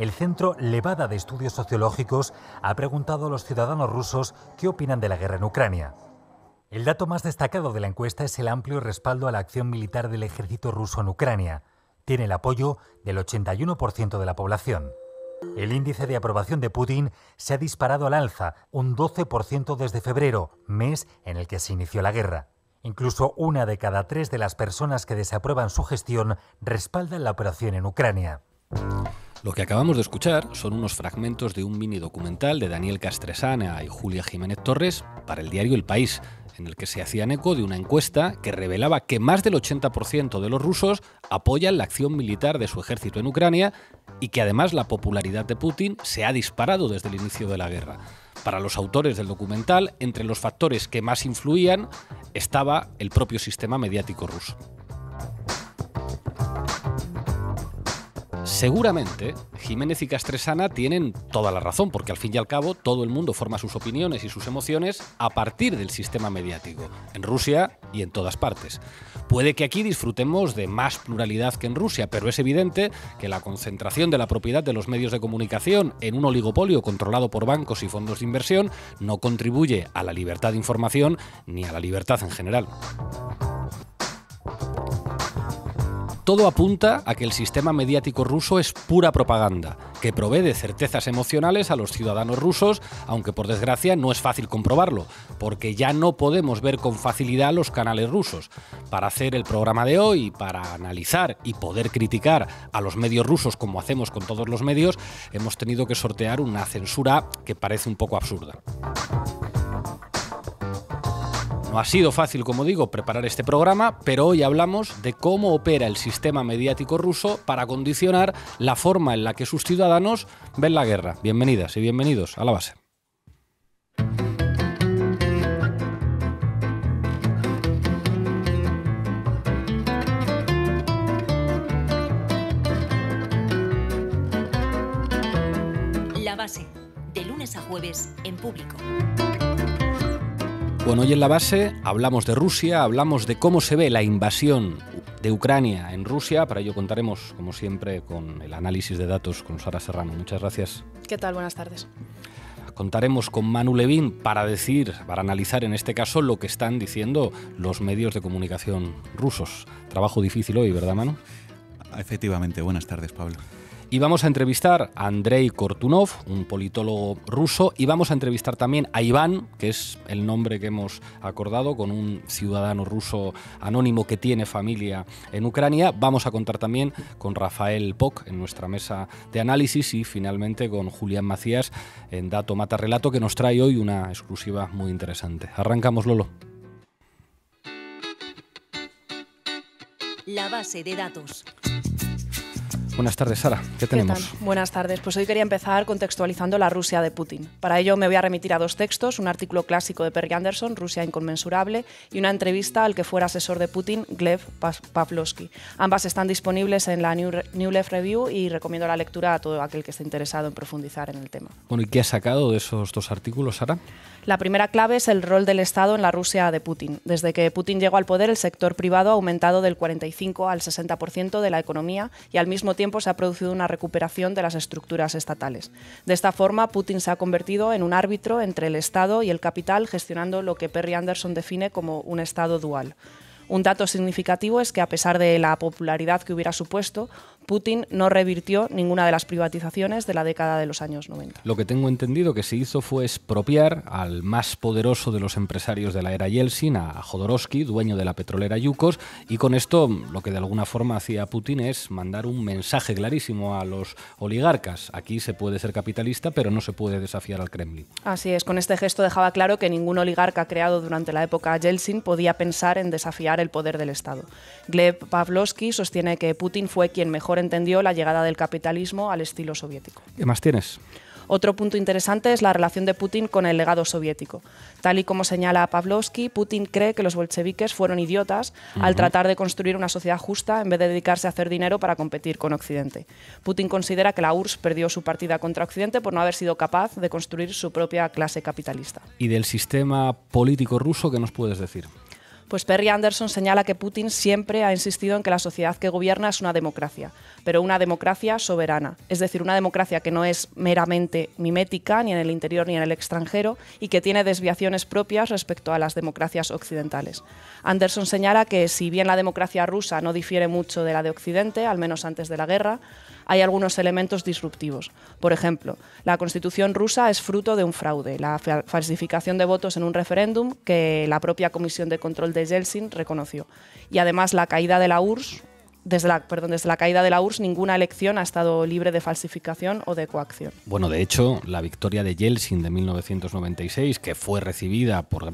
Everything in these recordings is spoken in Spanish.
el Centro Levada de Estudios Sociológicos ha preguntado a los ciudadanos rusos qué opinan de la guerra en Ucrania. El dato más destacado de la encuesta es el amplio respaldo a la acción militar del ejército ruso en Ucrania. Tiene el apoyo del 81% de la población. El índice de aprobación de Putin se ha disparado al alza, un 12% desde febrero, mes en el que se inició la guerra. Incluso una de cada tres de las personas que desaprueban su gestión respaldan la operación en Ucrania. Lo que acabamos de escuchar son unos fragmentos de un mini documental de Daniel Castresana y Julia Jiménez Torres para el diario El País, en el que se hacían eco de una encuesta que revelaba que más del 80% de los rusos apoyan la acción militar de su ejército en Ucrania y que además la popularidad de Putin se ha disparado desde el inicio de la guerra. Para los autores del documental, entre los factores que más influían estaba el propio sistema mediático ruso. Seguramente Jiménez y Castresana tienen toda la razón, porque al fin y al cabo todo el mundo forma sus opiniones y sus emociones a partir del sistema mediático, en Rusia y en todas partes. Puede que aquí disfrutemos de más pluralidad que en Rusia, pero es evidente que la concentración de la propiedad de los medios de comunicación en un oligopolio controlado por bancos y fondos de inversión no contribuye a la libertad de información ni a la libertad en general. Todo apunta a que el sistema mediático ruso es pura propaganda, que provee de certezas emocionales a los ciudadanos rusos, aunque por desgracia no es fácil comprobarlo, porque ya no podemos ver con facilidad los canales rusos. Para hacer el programa de hoy, para analizar y poder criticar a los medios rusos como hacemos con todos los medios, hemos tenido que sortear una censura que parece un poco absurda. No ha sido fácil, como digo, preparar este programa, pero hoy hablamos de cómo opera el sistema mediático ruso para condicionar la forma en la que sus ciudadanos ven la guerra. Bienvenidas y bienvenidos a la base. La base, de lunes a jueves en público. Con Hoy en la Base hablamos de Rusia, hablamos de cómo se ve la invasión de Ucrania en Rusia. Para ello contaremos, como siempre, con el análisis de datos con Sara Serrano. Muchas gracias. ¿Qué tal? Buenas tardes. Contaremos con Manu Levín para decir, para analizar en este caso lo que están diciendo los medios de comunicación rusos. Trabajo difícil hoy, ¿verdad, Manu? Efectivamente. Buenas tardes, Pablo. Y vamos a entrevistar a Andrei Kortunov, un politólogo ruso, y vamos a entrevistar también a Iván, que es el nombre que hemos acordado, con un ciudadano ruso anónimo que tiene familia en Ucrania. Vamos a contar también con Rafael Pok en nuestra mesa de análisis y finalmente con Julián Macías en Dato Mata Relato, que nos trae hoy una exclusiva muy interesante. Arrancamos, Lolo. La base de datos. Buenas tardes, Sara. ¿Qué tenemos? Buenas tardes. Pues hoy quería empezar contextualizando la Rusia de Putin. Para ello me voy a remitir a dos textos, un artículo clásico de Perry Anderson, Rusia inconmensurable, y una entrevista al que fuera asesor de Putin, Gleb Pavlovsky. Ambas están disponibles en la New, Left Review y recomiendo la lectura a todo aquel que esté interesado en profundizar en el tema. Bueno, ¿y qué ha sacado de esos dos artículos, Sara? La primera clave es el rol del Estado en la Rusia de Putin. Desde que Putin llegó al poder, el sector privado ha aumentado del 45 al 60% de la economía y al mismo tiempo se ha producido una recuperación de las estructuras estatales. De esta forma, Putin se ha convertido en un árbitro entre el Estado y el capital, gestionando lo que Perry Anderson define como un Estado dual. Un dato significativo es que, a pesar de la popularidad que hubiera supuesto, Putin no revirtió ninguna de las privatizaciones de la década de los años 90. Lo que tengo entendido que se hizo fue expropiar al más poderoso de los empresarios de la era Yeltsin, a Jodorowsky, dueño de la petrolera Yukos, y con esto lo que de alguna forma hacía Putin es mandar un mensaje clarísimo a los oligarcas. Aquí se puede ser capitalista, pero no se puede desafiar al Kremlin. Así es, con este gesto dejaba claro que ningún oligarca creado durante la época Yeltsin podía pensar en desafiar el poder del Estado. Gleb Pavlovsky sostiene que Putin fue quien mejor entendió la llegada del capitalismo al estilo soviético. ¿Qué más tienes? Otro punto interesante es la relación de Putin con el legado soviético. Tal y como señala Pavlovsky, Putin cree que los bolcheviques fueron idiotas al tratar de construir una sociedad justa en vez de dedicarse a hacer dinero para competir con Occidente. Putin considera que la URSS perdió su partida contra Occidente por no haber sido capaz de construir su propia clase capitalista. ¿Y del sistema político ruso qué nos puedes decir? Pues Perry Anderson señala que Putin siempre ha insistido en que la sociedad que gobierna es una democracia, pero una democracia soberana, es decir, una democracia que no es meramente mimética ni en el interior ni en el extranjero y que tiene desviaciones propias respecto a las democracias occidentales. Anderson señala que si bien la democracia rusa no difiere mucho de la de Occidente, al menos antes de la guerra, hay algunos elementos disruptivos. Por ejemplo, la Constitución rusa es fruto de un fraude, la falsificación de votos en un referéndum que la propia Comisión de Control de Yeltsin reconoció. Y además la caída de la desde la, caída de la URSS ninguna elección ha estado libre de falsificación o de coacción. Bueno, de hecho, la victoria de Yeltsin de 1996, que fue recibida con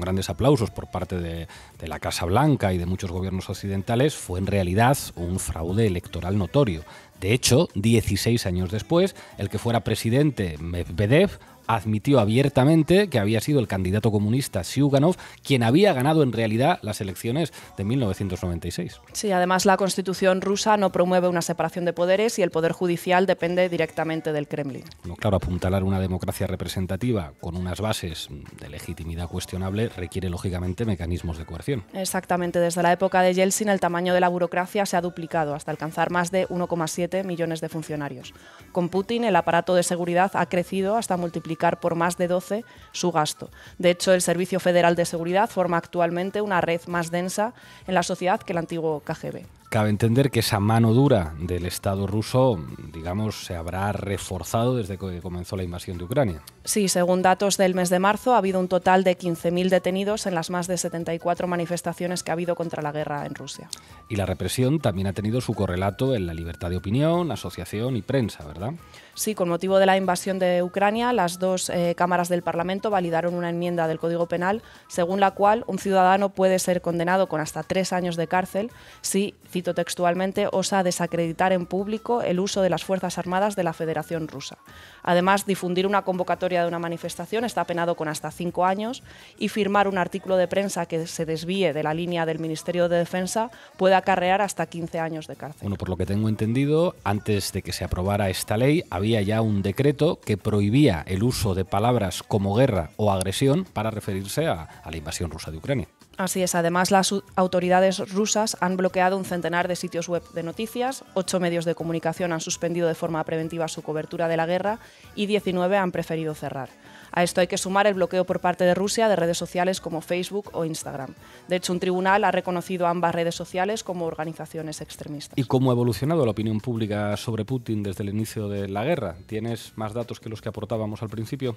grandes aplausos por parte de, de la Casa Blanca y de muchos gobiernos occidentales, fue en realidad un fraude electoral notorio. De hecho, 16 años después, el que fuera presidente Medvedev admitió abiertamente que había sido el candidato comunista Siuganov quien había ganado en realidad las elecciones de 1996. Sí, además la constitución rusa no promueve una separación de poderes y el poder judicial depende directamente del Kremlin. No, claro, apuntalar una democracia representativa con unas bases de legitimidad cuestionable requiere lógicamente mecanismos de coerción. Exactamente, desde la época de Yeltsin el tamaño de la burocracia se ha duplicado hasta alcanzar más de 1,7 millones de funcionarios. Con Putin el aparato de seguridad ha crecido hasta multiplicar por más de 12 su gasto. De hecho, el Servicio Federal de Seguridad forma actualmente una red más densa en la sociedad que el antiguo KGB. Cabe entender que esa mano dura del Estado ruso, digamos, se habrá reforzado desde que comenzó la invasión de Ucrania. Sí, según datos del mes de marzo, ha habido un total de 15.000 detenidos en las más de 74 manifestaciones que ha habido contra la guerra en Rusia. Y la represión también ha tenido su correlato en la libertad de opinión, asociación y prensa, ¿verdad? Sí, con motivo de la invasión de Ucrania, las dos eh, cámaras del Parlamento validaron una enmienda del Código Penal según la cual un ciudadano puede ser condenado con hasta tres años de cárcel si cito textualmente, osa desacreditar en público el uso de las Fuerzas Armadas de la Federación Rusa. Además, difundir una convocatoria de una manifestación está penado con hasta cinco años y firmar un artículo de prensa que se desvíe de la línea del Ministerio de Defensa puede acarrear hasta 15 años de cárcel. Bueno, por lo que tengo entendido, antes de que se aprobara esta ley, había ya un decreto que prohibía el uso de palabras como guerra o agresión para referirse a, a la invasión rusa de Ucrania. Así es, además las autoridades rusas han bloqueado un centenar de sitios web de noticias, ocho medios de comunicación han suspendido de forma preventiva su cobertura de la guerra y 19 han preferido cerrar. A esto hay que sumar el bloqueo por parte de Rusia de redes sociales como Facebook o Instagram. De hecho, un tribunal ha reconocido ambas redes sociales como organizaciones extremistas. ¿Y cómo ha evolucionado la opinión pública sobre Putin desde el inicio de la guerra? ¿Tienes más datos que los que aportábamos al principio?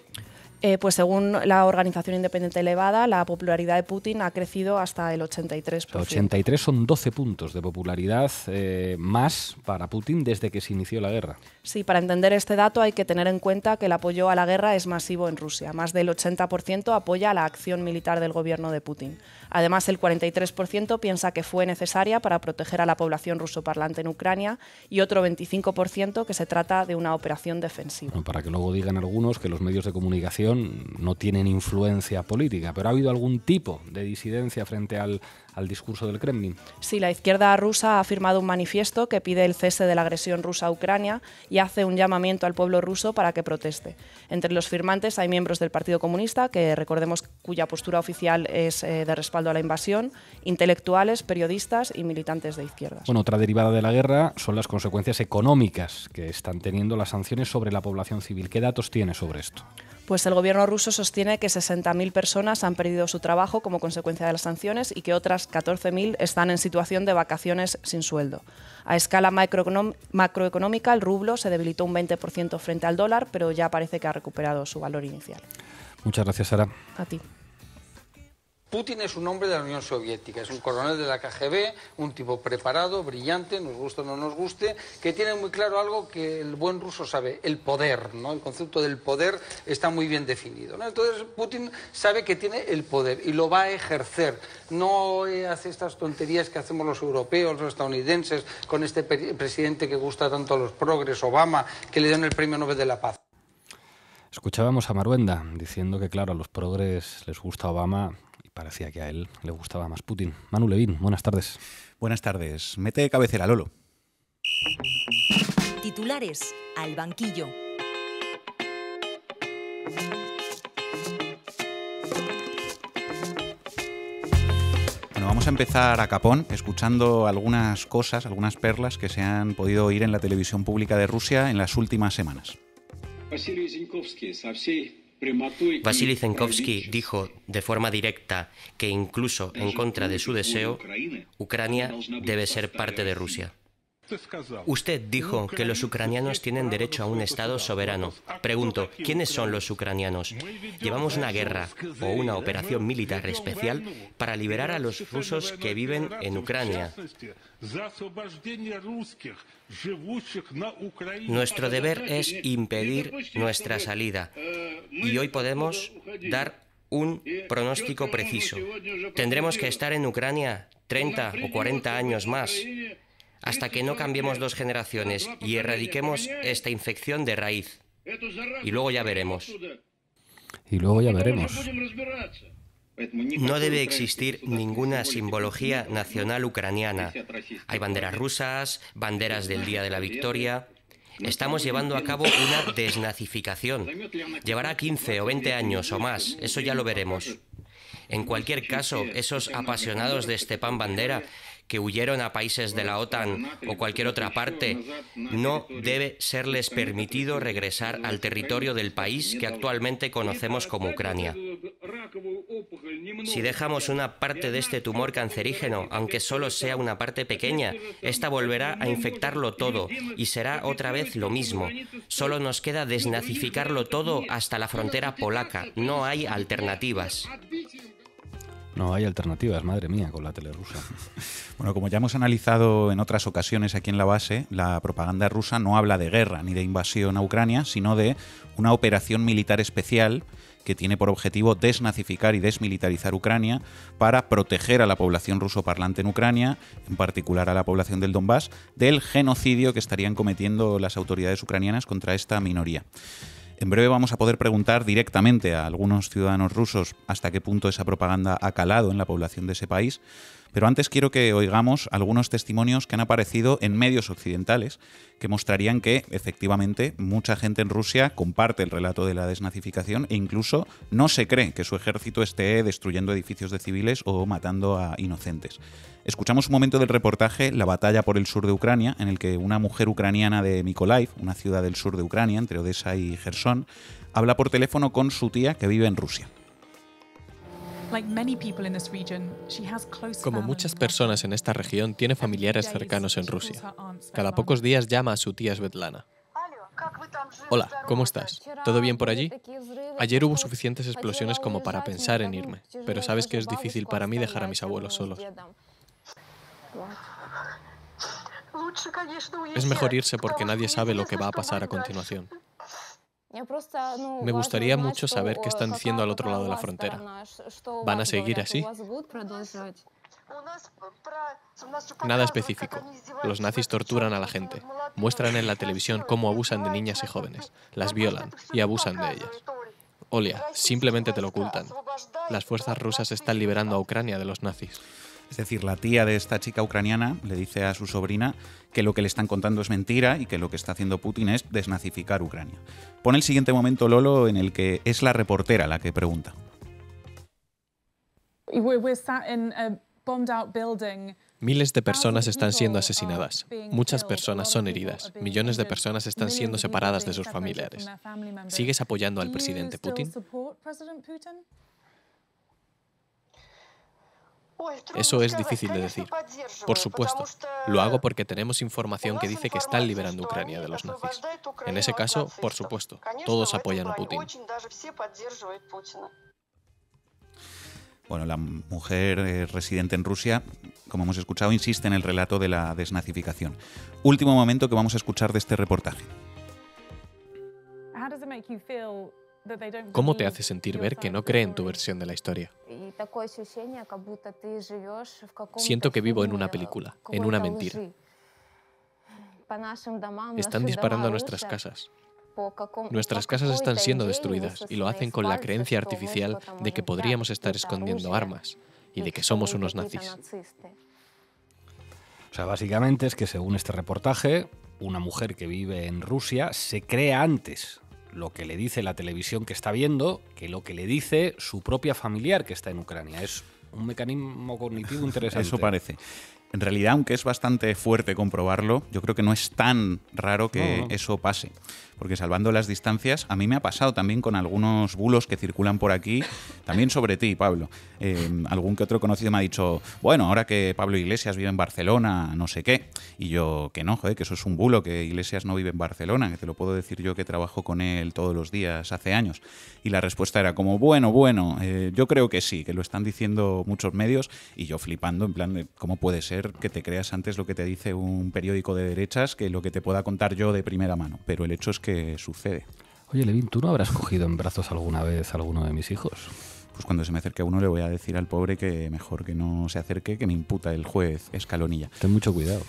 Eh, pues según la Organización Independiente Elevada, la popularidad de Putin ha crecido hasta el 83%. 83 son 12 puntos de popularidad eh, más para Putin desde que se inició la guerra. Sí, para entender este dato hay que tener en cuenta que el apoyo a la guerra es masivo en Rusia. Más del 80% apoya la acción militar del gobierno de Putin. Además, el 43% piensa que fue necesaria para proteger a la población rusoparlante en Ucrania y otro 25% que se trata de una operación defensiva. para que luego digan algunos que los medios de comunicación no tienen influencia política, pero ha habido algún tipo de disidencia frente al, al discurso del Kremlin. Sí, la izquierda rusa ha firmado un manifiesto que pide el cese de la agresión rusa a Ucrania y hace un llamamiento al pueblo ruso para que proteste. Entre los firmantes hay miembros del Partido Comunista, que recordemos cuya postura oficial es eh, de respaldo a la invasión, intelectuales, periodistas y militantes de izquierda Bueno, otra derivada de la guerra son las consecuencias económicas que están teniendo las sanciones sobre la población civil. ¿Qué datos tiene sobre esto? pues el gobierno ruso sostiene que 60.000 personas han perdido su trabajo como consecuencia de las sanciones y que otras 14.000 están en situación de vacaciones sin sueldo. A escala macroeconómica, el rublo se debilitó un 20% frente al dólar, pero ya parece que ha recuperado su valor inicial. Muchas gracias, Sara. A ti. Putin es un hombre de la Unión Soviética, es un coronel de la KGB, un tipo preparado, brillante, nos gusta o no nos guste, que tiene muy claro algo que el buen ruso sabe, el poder, ¿no? El concepto del poder está muy bien definido, Entonces Putin sabe que tiene el poder y lo va a ejercer. No eh, hace estas tonterías que hacemos los europeos, los estadounidenses, con este presidente que gusta tanto a los progres, Obama, que le dan el premio Nobel de la Paz. Escuchábamos a Maruenda diciendo que, claro, a los progres les gusta Obama parecía que a él le gustaba más Putin. Manu Levin, buenas tardes. Buenas tardes. Mete cabecera, Lolo. Titulares al banquillo. Bueno, vamos a empezar a Capón escuchando algunas cosas, algunas perlas que se han podido oír en la televisión pública de Rusia en las últimas semanas. Vasily Zenkovsky dijo de forma directa que incluso en contra de su deseo, Ucrania debe ser parte de Rusia. Usted dijo que los ucranianos tienen derecho a un Estado soberano. Pregunto, ¿quiénes son los ucranianos? Llevamos una guerra o una operación militar especial para liberar a los rusos que viven en Ucrania. Nuestro deber es impedir nuestra salida e, y hoy podemos dar un e, pronóstico preciso. Tendremos que estar en Ucrania 30 o 40 años más hasta que no cambiemos dos generaciones y erradiquemos esta infección de raíz. Y luego ya veremos. Y luego ya veremos. No debe existir ninguna simbología nacional ucraniana. Hay banderas rusas, banderas del Día de la Victoria. Estamos llevando a cabo una desnazificación. Llevará 15 o 20 años o más, eso ya lo veremos. En cualquier caso, esos apasionados de pan Bandera que huyeron a países de la OTAN o cualquier otra parte, no debe serles permitido regresar al territorio del país que actualmente conocemos como Ucrania. Si dejamos una parte de este tumor cancerígeno, aunque solo sea una parte pequeña, esta volverá a infectarlo todo y será otra vez lo mismo. Solo nos queda desnazificarlo todo hasta la frontera polaca. No hay alternativas. No hay alternativas, madre mía, con la tele rusa. bueno, como ya hemos analizado en otras ocasiones aquí en la base, la propaganda rusa no habla de guerra ni de invasión a Ucrania, sino de una operación militar especial que tiene por objetivo desnazificar y desmilitarizar Ucrania para proteger a la población parlante en Ucrania, en particular a la población del Donbass, del genocidio que estarían cometiendo las autoridades ucranianas contra esta minoría. En breve vamos a poder preguntar directamente a algunos ciudadanos rusos hasta qué punto esa propaganda ha calado en la población de ese país. Pero antes quiero que oigamos algunos testimonios que han aparecido en medios occidentales que mostrarían que efectivamente mucha gente en Rusia comparte el relato de la desnazificación e incluso no se cree que su ejército esté destruyendo edificios de civiles o matando a inocentes. Escuchamos un momento del reportaje La batalla por el sur de Ucrania, en el que una mujer ucraniana de Mykolaiv, una ciudad del sur de Ucrania, entre Odessa y Gerson, habla por teléfono con su tía que vive en Rusia. Como muchas personas en esta región, tiene familiares cercanos en Rusia. Cada pocos días llama a su tía Svetlana. Hola, ¿cómo estás? ¿Todo bien por allí? Ayer hubo suficientes explosiones como para pensar en irme, pero sabes que es difícil para mí dejar a mis abuelos solos. Es mejor irse porque nadie sabe lo que va a pasar a continuación. Me gustaría mucho saber qué э, están diciendo al otro lado de la frontera. Э, ¿Van a seguir así? Nada específico. Los nazis torturan a la gente. Muestran en la televisión cómo abusan de niñas y jóvenes. Las violan y abusan de ellas. Olia, simplemente te lo ocultan. Las fuerzas rusas están liberando a Ucrania de los nazis. Es decir, la tía de esta chica ucraniana le dice a su sobrina que lo que le están contando es mentira y que lo que está haciendo Putin es desnazificar Ucrania. Pone el siguiente momento Lolo en el que es la reportera la que pregunta. Miles de personas están siendo asesinadas, muchas personas son heridas, millones de personas están siendo separadas de sus familiares. ¿Sigues apoyando al presidente Putin? Eso es difícil de decir. Por ¿eh? pues supuesto, lo hago porque tenemos información que dice que están liberando Ucrania de los nazis. En ese caso, por supuesto, todos apoyan a Putin. Bueno, la mujer eh, residente en Rusia, como hemos escuchado, insiste en el relato de la desnazificación. Último momento que vamos a escuchar de este reportaje. ¿Cómo te hace sentir ver que no cree en tu versión de la historia? Siento que vivo en una película, en una mentira. Están disparando a nuestras casas. Nuestras casas están siendo destruidas y lo hacen con la creencia artificial de que podríamos estar escondiendo armas y de que somos unos nazis. O sea, básicamente es que según este reportaje, una mujer que vive en Rusia se cree antes lo que le dice la televisión que está viendo que lo que le dice su propia familiar que está en Ucrania. Es un mecanismo cognitivo interesante. Eso parece en realidad, aunque es bastante fuerte comprobarlo, yo creo que no es tan raro que eso pase. Porque salvando las distancias, a mí me ha pasado también con algunos bulos que circulan por aquí, también sobre ti, Pablo. Eh, algún que otro conocido me ha dicho, bueno, ahora que Pablo Iglesias vive en Barcelona, no sé qué. Y yo, que no, que eso es un bulo, que Iglesias no vive en Barcelona, que te lo puedo decir yo que trabajo con él todos los días hace años. Y la respuesta era como, bueno, bueno, eh, yo creo que sí, que lo están diciendo muchos medios. Y yo flipando, en plan, ¿cómo puede ser? que te creas antes lo que te dice un periódico de derechas que lo que te pueda contar yo de primera mano, pero el hecho es que sucede. Oye, Levin, ¿tú no habrás cogido en brazos alguna vez a alguno de mis hijos? Pues cuando se me acerque a uno le voy a decir al pobre que mejor que no se acerque, que me imputa el juez Escalonilla. Ten mucho cuidado.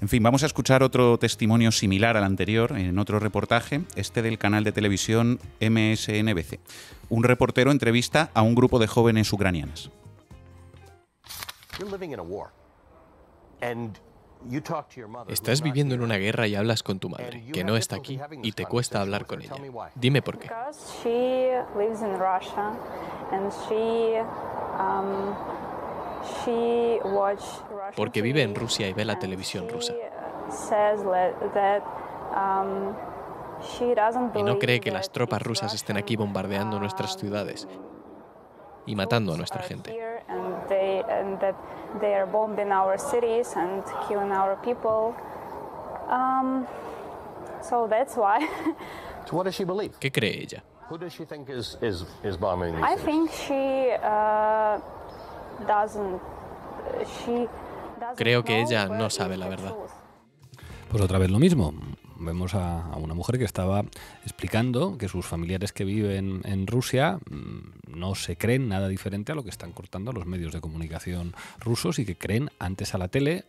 En fin, vamos a escuchar otro testimonio similar al anterior en otro reportaje, este del canal de televisión MSNBC. Un reportero entrevista a un grupo de jóvenes ucranianas. living in a war. Estás viviendo en una guerra y hablas con tu madre, que no está aquí, y te cuesta hablar con ella. Dime por qué. Um, Porque vive en Rusia y ve la televisión rusa. Um, y no cree que las tropas rusas estén aquí bombardeando nuestras um, ciudades y matando a nuestra gente. ¿Qué cree ella? Creo que ella no sabe la verdad. Pues otra vez lo mismo vemos a, una mujer que estaba explicando que sus familiares que viven en Rusia mm, no se creen nada diferente a lo que están cortando los medios de comunicación rusos y que creen antes a la tele,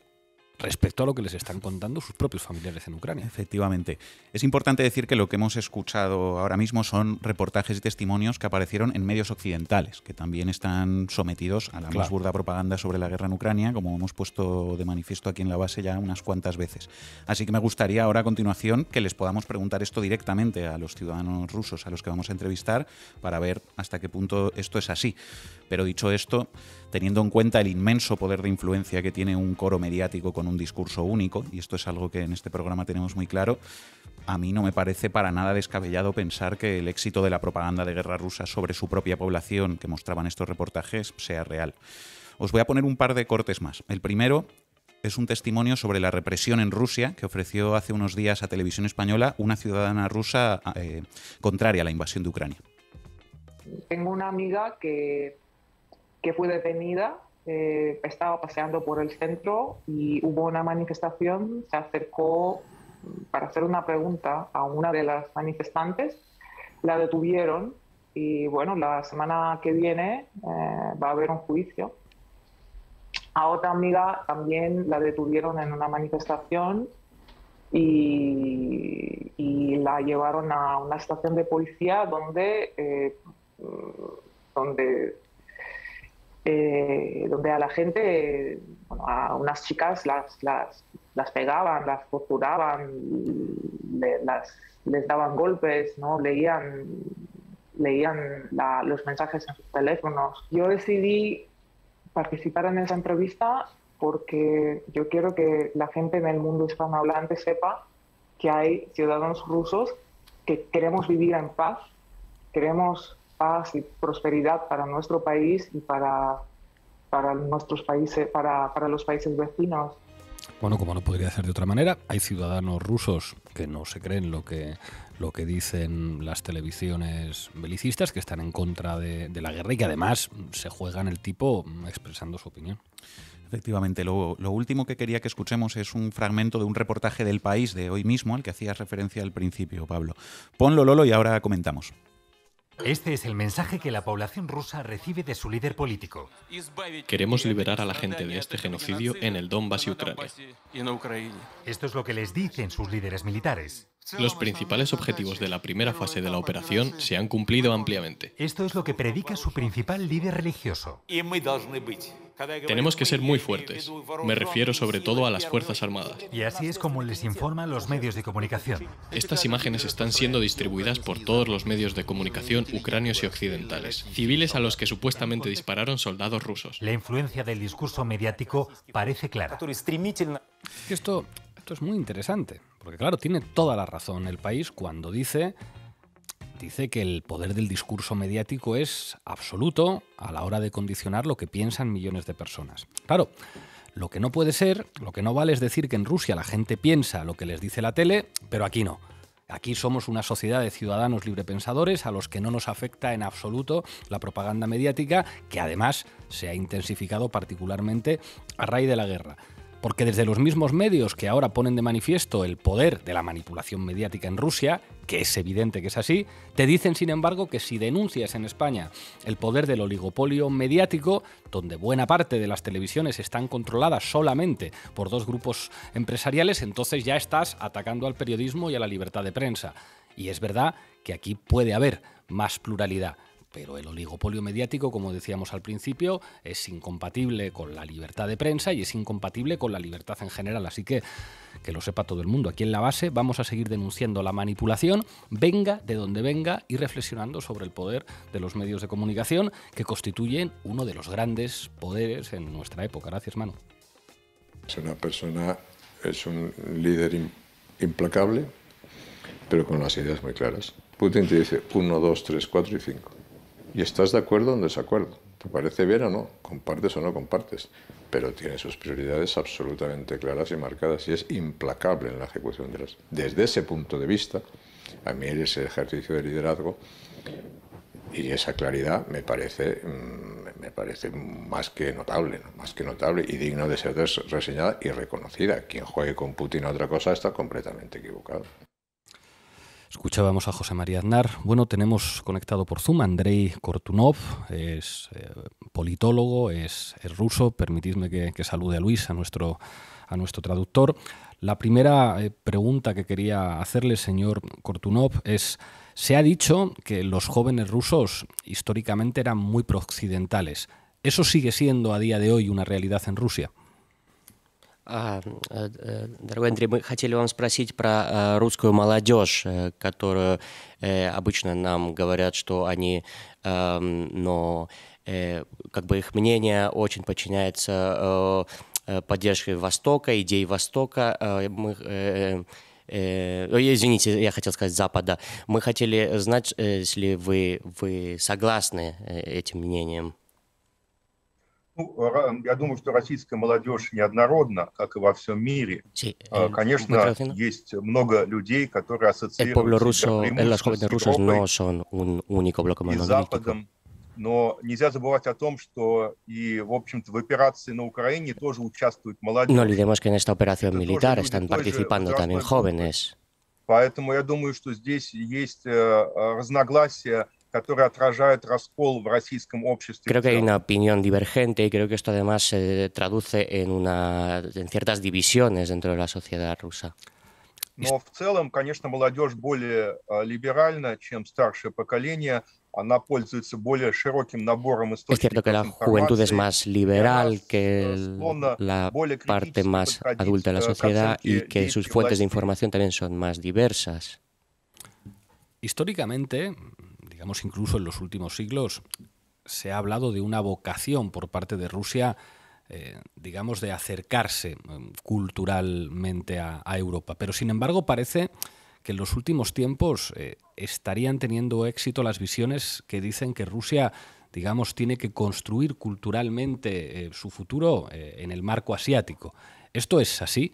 respecto a lo que les están contando sus propios familiares en Ucrania. Efectivamente. Es importante decir que lo que hemos escuchado ahora mismo son reportajes y testimonios que aparecieron en medios occidentales, que también están sometidos a la más burda propaganda sobre la guerra en Ucrania, como hemos puesto de manifiesto aquí en la base ya unas cuantas veces. Así que me gustaría ahora a continuación que les podamos preguntar esto directamente a los ciudadanos rusos a los que vamos a entrevistar para ver hasta qué punto esto es así. Pero dicho esto, teniendo en cuenta el inmenso poder de influencia que tiene un coro mediático con un discurso único, y esto es algo que en este programa tenemos muy claro, a mí no me parece para nada descabellado pensar que el éxito de la propaganda de guerra rusa sobre su propia población que mostraban estos reportajes sea real. Os voy a poner un par de cortes más. El primero es un testimonio sobre la represión en Rusia que ofreció hace unos días a Televisión Española una ciudadana rusa eh, contraria a la invasión de Ucrania. Tengo una amiga que que fue detenida, eh, estaba paseando por el centro y hubo una manifestación, se acercó para hacer una pregunta a una de las manifestantes, la detuvieron y bueno, la semana que viene eh, va a haber un juicio. A otra amiga también la detuvieron en una manifestación y, la llevaron a una estación de policía donde, eh, donde eh, donde a la gente, a unas chicas las, las, pegaban, las torturaban, les daban golpes, ¿no? leían, leían los mensajes en sus teléfonos. Yo decidí participar en esa entrevista porque yo quiero que la gente en el mundo hispanohablante sepa que hay ciudadanos rusos que queremos vivir en paz, queremos paz y prosperidad para nuestro país y para, para nuestros países, para, para los países vecinos. Bueno, como no podría ser de otra manera, hay ciudadanos rusos que no se creen lo que, lo que dicen las televisiones belicistas, que están en contra de, la guerra y que además se juegan el tipo expresando su opinión. Efectivamente, lo, lo, último que quería que escuchemos es un fragmento de un reportaje del país de hoy mismo al que hacías referencia al principio, Pablo. Ponlo, Lolo, y ahora comentamos. Este es el mensaje que la población rusa recibe de su líder político. Queremos liberar a la gente de este genocidio en el Donbass y Ucrania. Esto es lo que les dicen sus líderes militares. Los principales objetivos de la primera fase de la operación se han cumplido ampliamente. Esto es lo que predica su principal líder religioso. Tenemos que ser muy fuertes. Me refiero sobre todo a las Fuerzas Armadas. Y así es como les informan los medios de comunicación. Estas imágenes están siendo distribuidas por todos los medios de comunicación ucranios y occidentales, civiles a los que supuestamente dispararon soldados rusos. La influencia del discurso mediático parece clara. Esto, esto es muy interesante. Porque claro, tiene toda la razón el país cuando dice, dice que el poder del discurso mediático es absoluto a la hora de condicionar lo que piensan millones de personas. Claro, lo que no puede ser, lo que no vale es decir que en Rusia la gente piensa lo que les dice la tele, pero aquí no. Aquí somos una sociedad de ciudadanos librepensadores a los que no nos afecta en absoluto la propaganda mediática, que además se ha intensificado particularmente a raíz de la guerra. Porque desde los mismos medios que ahora ponen de manifiesto el poder de la manipulación mediática en Rusia, que es evidente que es así, te dicen sin embargo que si denuncias en España el poder del oligopolio mediático, donde buena parte de las televisiones están controladas solamente por dos grupos empresariales, entonces ya estás atacando al periodismo y a la libertad de prensa. Y es verdad que aquí puede haber más pluralidad pero el oligopolio mediático, como decíamos al principio, es incompatible con la libertad de prensa y es incompatible con la libertad en general. Así que que lo sepa todo el mundo. Aquí en la base vamos a seguir denunciando la manipulación, venga de donde venga, y reflexionando sobre el poder de los medios de comunicación que constituyen uno de los grandes poderes en nuestra época. Gracias, Manu. Es una persona, es un líder implacable, pero con las ideas muy claras. Putin te dice 1, 2, 3, 4 y 5 y estás de acuerdo o en desacuerdo. ¿Te parece bien o no? ¿Compartes o no compartes? Pero tiene sus prioridades absolutamente claras y marcadas y es implacable en la ejecución de las. Desde ese punto de vista, a mí ese ejercicio de liderazgo y esa claridad me parece, mm, me parece más que notable, más que notable y digno de ser reseñada y reconocida. Quien juegue con Putin a otra cosa está completamente equivocado. Escuchábamos a José María Aznar. Bueno, tenemos conectado por Zoom a Andrei Kortunov, es eh, politólogo, es, ruso. Permitidme que, salude a Luis, a nuestro, a nuestro traductor. La primera eh, pregunta que quería hacerle, señor Kortunov, es... Se ha dicho que los jóvenes rusos históricamente eran muy prooccidentales. ¿Eso sigue siendo a día de hoy una realidad en Rusia? А, э, э, дорогой Андрей, мы хотели вам спросить про э, русскую молодежь, которую обычно нам говорят, что они, эм, но как бы их мнение очень подчиняется поддержке Востока, идей Востока. Мы извините, я хотел сказать Запада. Мы хотели знать, если вы, вы согласны этим мнением. Ну, я думаю, что российская молодежь неоднородна, как и во всем мире. Sí, а, э, Конечно, есть много людей, которые ассоциируют ruso, las jóvenes rusas no son un único bloque и Западом, но нельзя забывать о том, что и, в общем-то, в операции на Украине тоже участвуют молодежь. No olvidemos que en esta operación militar están participando también jóvenes. Поэтому я думаю, что здесь есть э, разногласия который отражает раскол rusa. Creo que hay una opinión divergente y creo que esto además se traduce en, una, en ciertas divisiones dentro de la sociedad rusa. No, целом, конечно, более чем поколение. Она пользуется Es cierto que la juventud es más liberal que э, la parte más adulta de la э, sociedad y que sus fuentes de información también son más diversas. Históricamente, digamos incluso en los últimos siglos, se ha hablado de una vocación por parte de Rusia, eh, digamos, de acercarse mm, culturalmente a, Europa. Pero sin embargo parece que en los últimos tiempos eh, estarían teniendo éxito las visiones que dicen que Rusia digamos, tiene que construir culturalmente eh, su futuro en el marco asiático. ¿Esto es así?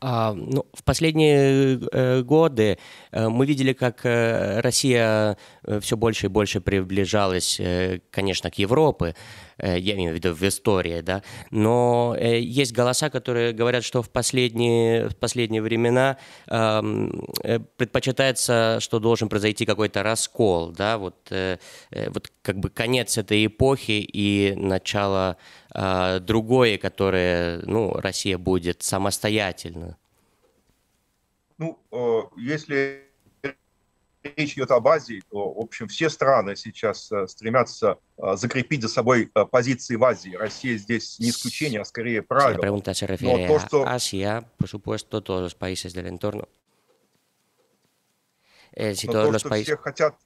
А, ну, в последние э, годы э, мы видели, как э, Россия э, все больше и больше приближалась, э, конечно, к Европе, э, я имею в виду в истории, да, но есть голоса, которые говорят, что в последние, в последние времена предпочитается, что должен произойти какой-то раскол, да, вот, вот как бы конец этой эпохи и начало а, другое, которое ну, Россия будет самостоятельно? Ну, э, если речь идет об Азии, то, в общем, все страны сейчас э, стремятся э, закрепить за собой позиции в Азии. Россия здесь не исключение, а скорее правило. Pregunta se refiere Но то, что... a Asia, por supuesto, todos los países del entorno. si Но то, los что países... все хотят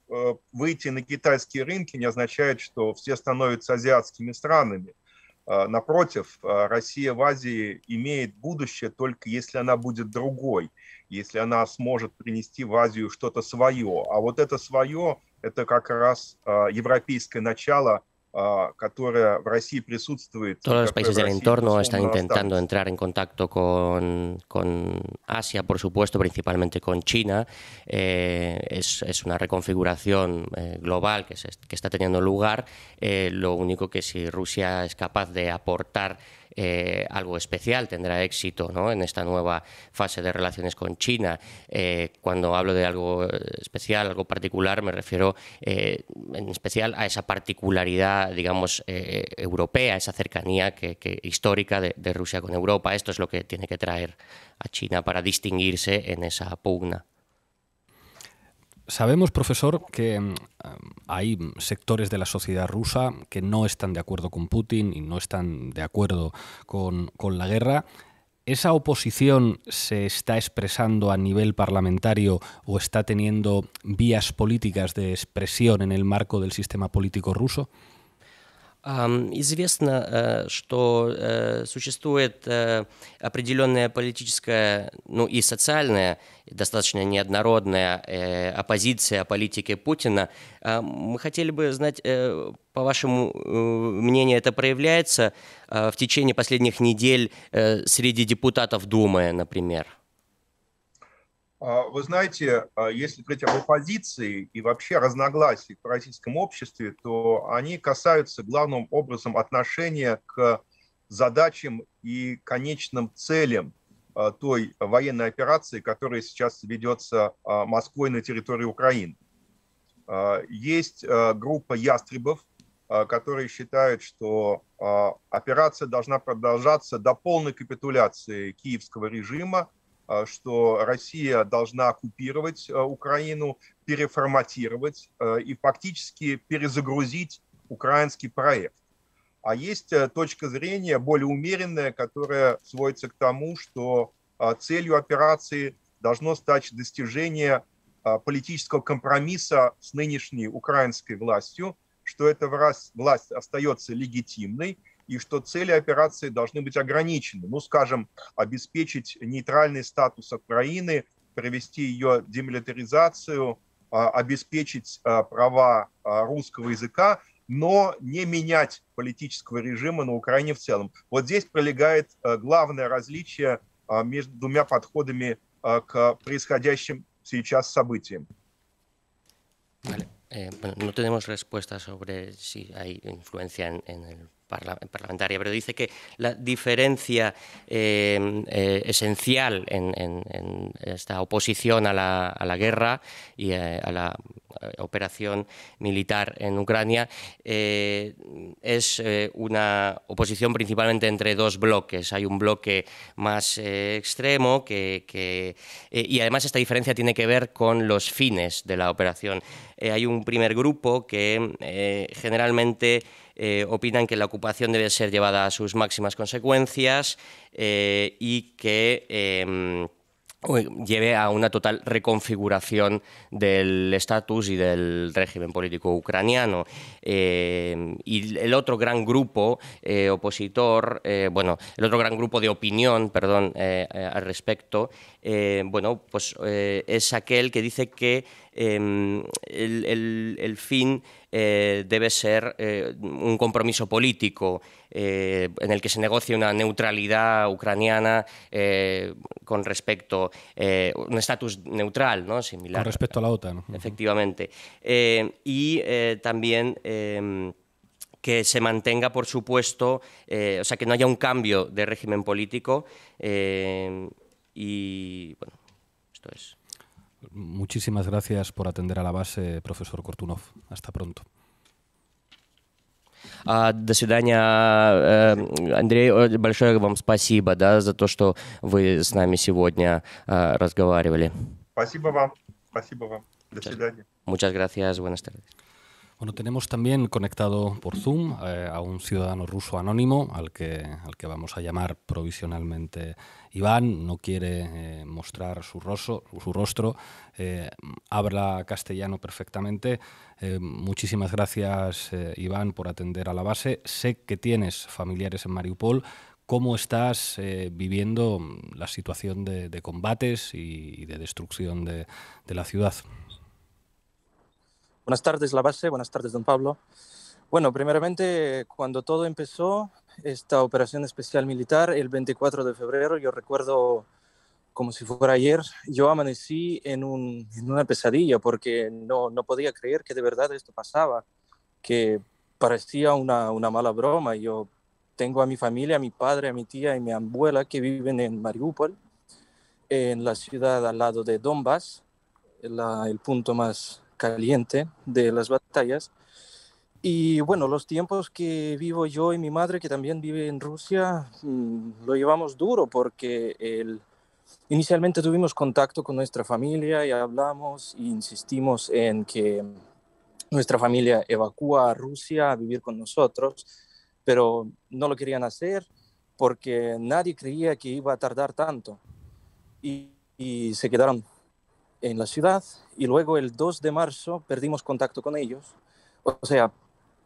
выйти на китайские рынки, не означает, что все становятся азиатскими странами. А, напротив, а, Россия в Азии имеет будущее только если она будет другой, если она сможет принести в Азию что-то свое. А вот это свое – это как раз а, европейское начало – Todos los países del entorno están intentando entrar en contacto con, con Asia, por supuesto, principalmente con China. Eh, es, es, una reconfiguración eh, global que, se, que, está teniendo lugar. Eh, lo único que si Rusia es capaz de aportar eh, algo especial, tendrá éxito ¿no? en esta nueva fase de relaciones con China. Eh, cuando hablo de algo especial, algo particular, me refiero eh, en especial a esa particularidad, digamos, europea, esa cercanía que, histórica de Rusia con Europa. Esto es lo que tiene que traer a China para distinguirse en esa pugna. Sabemos, profesor, que em, hay sectores de la sociedad rusa que no están de acuerdo con Putin y no están de acuerdo con la guerra. ¿Esa oposición se está expresando a nivel parlamentario o está teniendo vías políticas de expresión en el marco del sistema político ruso? Известно, э, что э, существует э, определенная политическая, ну и социальная, достаточно неоднородная оппозиция политике Путина. Мы хотели бы знать, по вашему мнению, это проявляется в течение последних недель среди депутатов Думы, например? – а, вы знаете, а, если говорить об оппозиции и вообще разногласий в российском обществе, то они касаются главным образом отношения к задачам и конечным целям а, той военной операции, которая сейчас ведется Москвой на территории Украины. Есть группа ястребов, которые считают, что операция должна продолжаться до полной капитуляции киевского режима – Э, что Россия должна оккупировать э, Украину, переформатировать э, и фактически перезагрузить украинский проект. А есть точка зрения более умеренная, которая сводится к тому, что целью операции должно стать достижение политического компромисса с нынешней украинской властью, что эта власть остается легитимной – и что цели операции должны быть ограничены. Ну, скажем, обеспечить нейтральный статус Украины, провести ее демилитаризацию, а, обеспечить а, права а, русского языка, но не менять политического режима на Украине в целом. Вот здесь пролегает главное различие между двумя подходами к происходящим сейчас событиям. Vale. Eh, bueno, no tenemos respuesta sobre si hay influencia en, en el parlamentaria, pero dice que la diferencia eh, eh, esencial en, esta oposición a la, guerra y eh, a, la operación militar en Ucrania es una oposición principalmente entre dos bloques. Hay un bloque más extremo y además esta diferencia tiene que ver con los fines de la operación. hay un primer grupo que generalmente eh, opinan que la ocupación debe ser llevada a sus máximas consecuencias eh, y que em, lleve a una total reconfiguración del estatus y del régimen político ucraniano. Em, y el otro gran grupo eh, opositor, bueno, el otro gran grupo de opinión, perdón, al respecto, bueno, pues es aquel que dice que Em, el, fin eh, debe ser eh, un compromiso político eh, en el que se negocie una neutralidad ucraniana con respecto un estatus neutral, ¿no? Similar. Con respecto a la OTAN. Efectivamente. y también em, que se mantenga, por supuesto, o sea, que no haya un cambio de régimen político. y bueno, esto es. Muchísimas gracias por atender a la base, profesor Kortunov. Hasta pronto. А, до свидания, Андрей. Большое вам спасибо да, за то, что вы с нами сегодня разговаривали. Спасибо вам. Спасибо вам. До свидания. Muchas gracias. Buenas tardes. Bueno, tenemos también conectado por Zoom eh, a un ciudadano ruso anónimo al que, al que vamos a llamar provisionalmente Iván. No quiere eh, mostrar su, roso, su rostro, eh, habla castellano perfectamente. muchísimas gracias, Iván, por atender a la base. Sé que tienes familiares en Mariupol. ¿Cómo estás viviendo la situación de, combates y, de destrucción de la ciudad? Buenas tardes, La Base. Buenas tardes, don Pablo. Bueno, primeramente, cuando todo empezó, esta operación especial militar, el 24 de febrero, yo recuerdo como si fuera ayer, yo amanecí en, una pesadilla porque no, no, podía creer que de verdad esto pasaba, que parecía una, una mala broma. Yo tengo a mi familia, a mi padre, a mi tía y mi abuela que viven en Mariupol, en la ciudad al lado de Donbass, el punto más caliente de las batallas. Y bueno, los tiempos que vivo yo y mi madre, que también vive en Rusia, mm, lo llevamos duro porque el, inicialmente tuvimos contacto con nuestra familia y hablamos e insistimos en que nuestra familia evacúa a Rusia a vivir con nosotros, pero no lo querían hacer porque nadie creía que iba a tardar tanto. y se quedaron en la ciudad y luego el 2 de marzo perdimos contacto con ellos. O sea,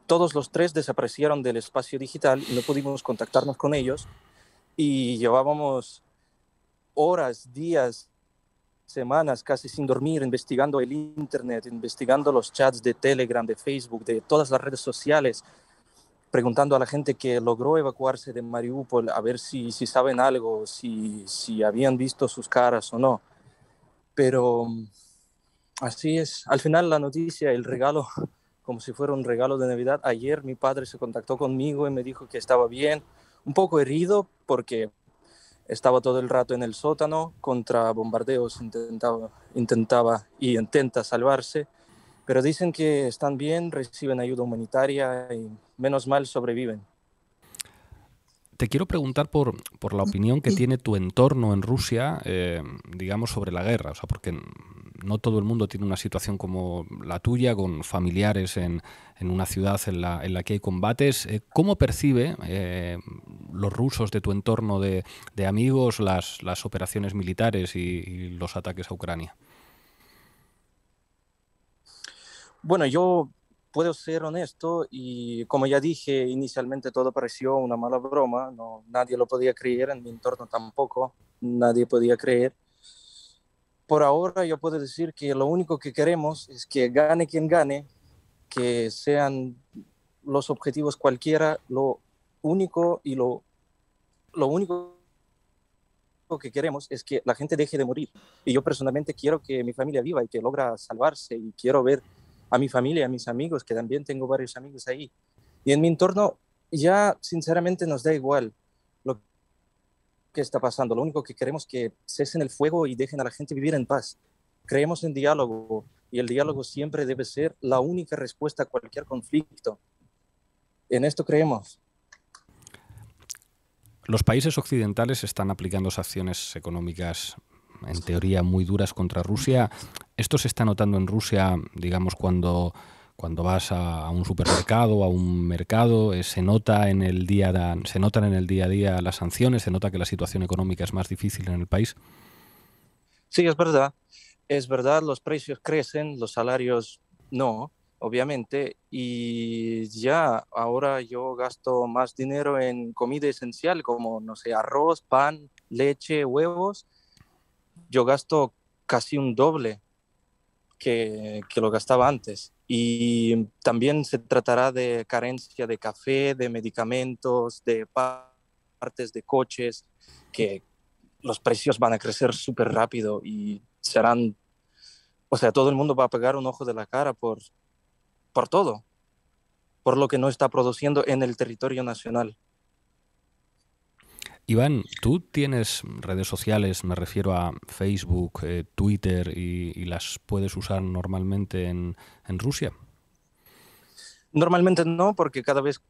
todos los tres desaparecieron del espacio digital y no pudimos contactarnos con ellos y llevábamos horas, días, semanas casi sin dormir investigando el Internet, investigando los chats de Telegram, de Facebook, de todas las redes sociales, preguntando a la gente que logró evacuarse de Mariupol a ver si, si saben algo, si, si habían visto sus caras o no. Pero mm, así es. Al final la noticia, el regalo, como si fuera un regalo de Navidad. Ayer mi padre se contactó conmigo y me dijo que estaba bien, un poco herido porque estaba todo el rato en el sótano contra bombardeos, intentaba, intentaba y intenta salvarse, pero dicen que están bien, reciben ayuda humanitaria y menos mal sobreviven te quiero preguntar por, la opinión que tiene tu entorno en Rusia, eh, digamos, sobre la guerra. O sea, porque no todo el mundo tiene una situación como la tuya, con familiares en, una ciudad en la, que hay combates. Eh, ¿Cómo percibe eh, los rusos de tu entorno de, amigos las, las, operaciones militares y, y los ataques a Ucrania? Bueno, yo puedo ser honesto y como ya dije, inicialmente todo pareció una mala broma, no, nadie lo podía creer, en mi entorno tampoco, nadie podía creer. Por ahora yo puedo decir que lo único que queremos es que gane quien gane, que sean los objetivos cualquiera, lo único y lo, lo único que queremos es que la gente deje de morir. Y yo personalmente quiero que mi familia viva y que logra salvarse y quiero ver a mi familia, a mis amigos, que también tengo varios amigos ahí. Y en mi entorno ya sinceramente nos da igual lo que está pasando. Lo único que queremos es que cesen el fuego y dejen a la gente vivir en paz. Creemos en diálogo y el diálogo siempre debe ser la única respuesta a cualquier conflicto. En esto creemos. Los países occidentales están aplicando sanciones económicas en teoría muy duras contra Rusia. Esto se está notando en Rusia, digamos, cuando, cuando vas a, un supermercado, a un mercado, eh, se, nota en el día, se notan en el día a día las sanciones, se nota que la situación económica es más difícil en el país. Sí, es verdad. Es verdad, los precios crecen, los salarios no, obviamente. Y ya ahora yo gasto más dinero en comida esencial como, no sé, arroz, pan, leche, huevos. Yo gasto casi un doble que, lo gastaba antes. Y también se tratará de carencia de café, de medicamentos, de partes de coches, que los precios van a crecer súper rápido y serán, o sea, todo el mundo va a pegar un ojo de la cara por, por todo, por lo que no está produciendo en el territorio nacional. Iván, tú tienes redes sociales, me refiero a Facebook, eh, Twitter, y, las puedes usar normalmente en, Rusia. Normalmente no, porque cada vez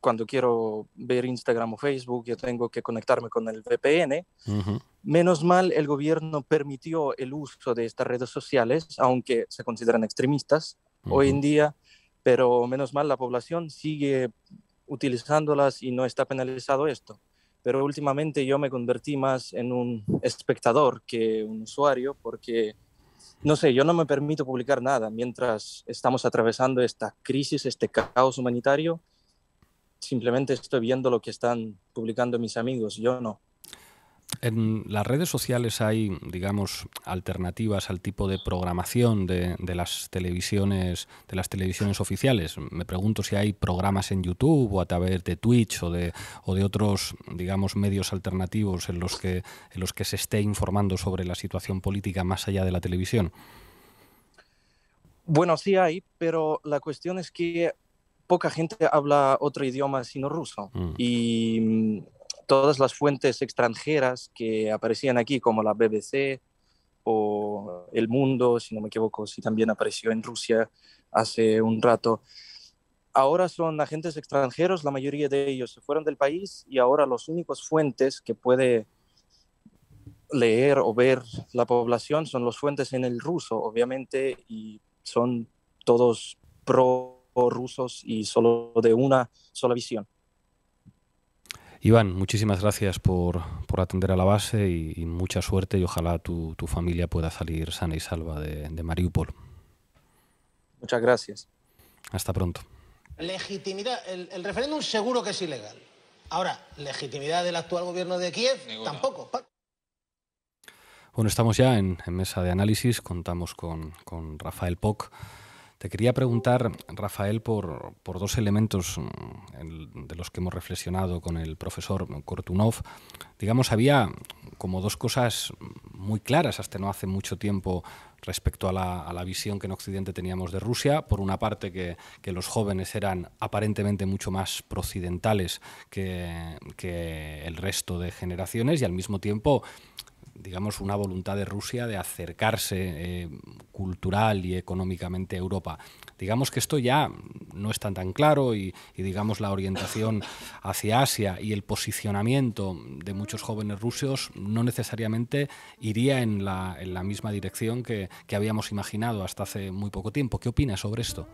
cuando quiero ver Instagram o Facebook, yo tengo que conectarme con el VPN. Menos mal, el gobierno permitió el uso de estas redes sociales, aunque se consideran extremistas hoy en día, pero menos mal la población sigue utilizándolas y no está penalizado esto pero últimamente yo me convertí más en un espectador que un usuario porque, no sé, yo no me permito publicar nada mientras estamos atravesando esta crisis, este caos humanitario. Simplemente estoy viendo lo que están publicando mis amigos, yo no en las redes sociales hay, digamos, alternativas al tipo de programación de, las televisiones, de las televisiones oficiales. Me pregunto si hay programas en YouTube o a través de Twitch o de, otros, digamos, medios alternativos en los que se esté informando sobre la situación política más allá de la televisión. Bueno, sí hay, pero la cuestión es que poca gente habla otro idioma sino ruso. Mm. Y todas las fuentes extranjeras que aparecían aquí, como la BBC o El Mundo, si no me equivoco, si también apareció en Rusia hace un rato. Ahora son agentes extranjeros, la mayoría de ellos se fueron del país y ahora los únicos fuentes que puede leer o ver la población son los fuentes en el ruso, obviamente, y son todos pro rusos y solo de una sola visión. Iván, muchísimas gracias por, por atender a la base y, mucha suerte y ojalá tu, tu, familia pueda salir sana y salva de, Mariupol. Muchas gracias. Hasta pronto. Legitimidad, el, referéndum seguro que es ilegal. Ahora, legitimidad del actual gobierno de Kiev tampoco. Bueno, estamos ya en, mesa de análisis. Contamos con, con Rafael Poc. Te quería preguntar, Rafael, por, por dos elementos mm, de los que hemos reflexionado con el profesor Kortunov. Digamos, había como dos cosas muy claras hasta no hace mucho tiempo respecto a la, visión que en Occidente teníamos de Rusia. Por una parte, que, los jóvenes eran aparentemente mucho más procedentales que, que el resto de generaciones y al mismo tiempo digamos, una voluntad de Rusia de acercarse eh, cultural y económicamente a Europa. Digamos que esto ya no es tan claro y, digamos la orientación hacia Asia y el posicionamiento de muchos jóvenes rusos no necesariamente iría en la, en la misma dirección que, que habíamos imaginado hasta hace muy poco tiempo. ¿Qué opinas sobre esto?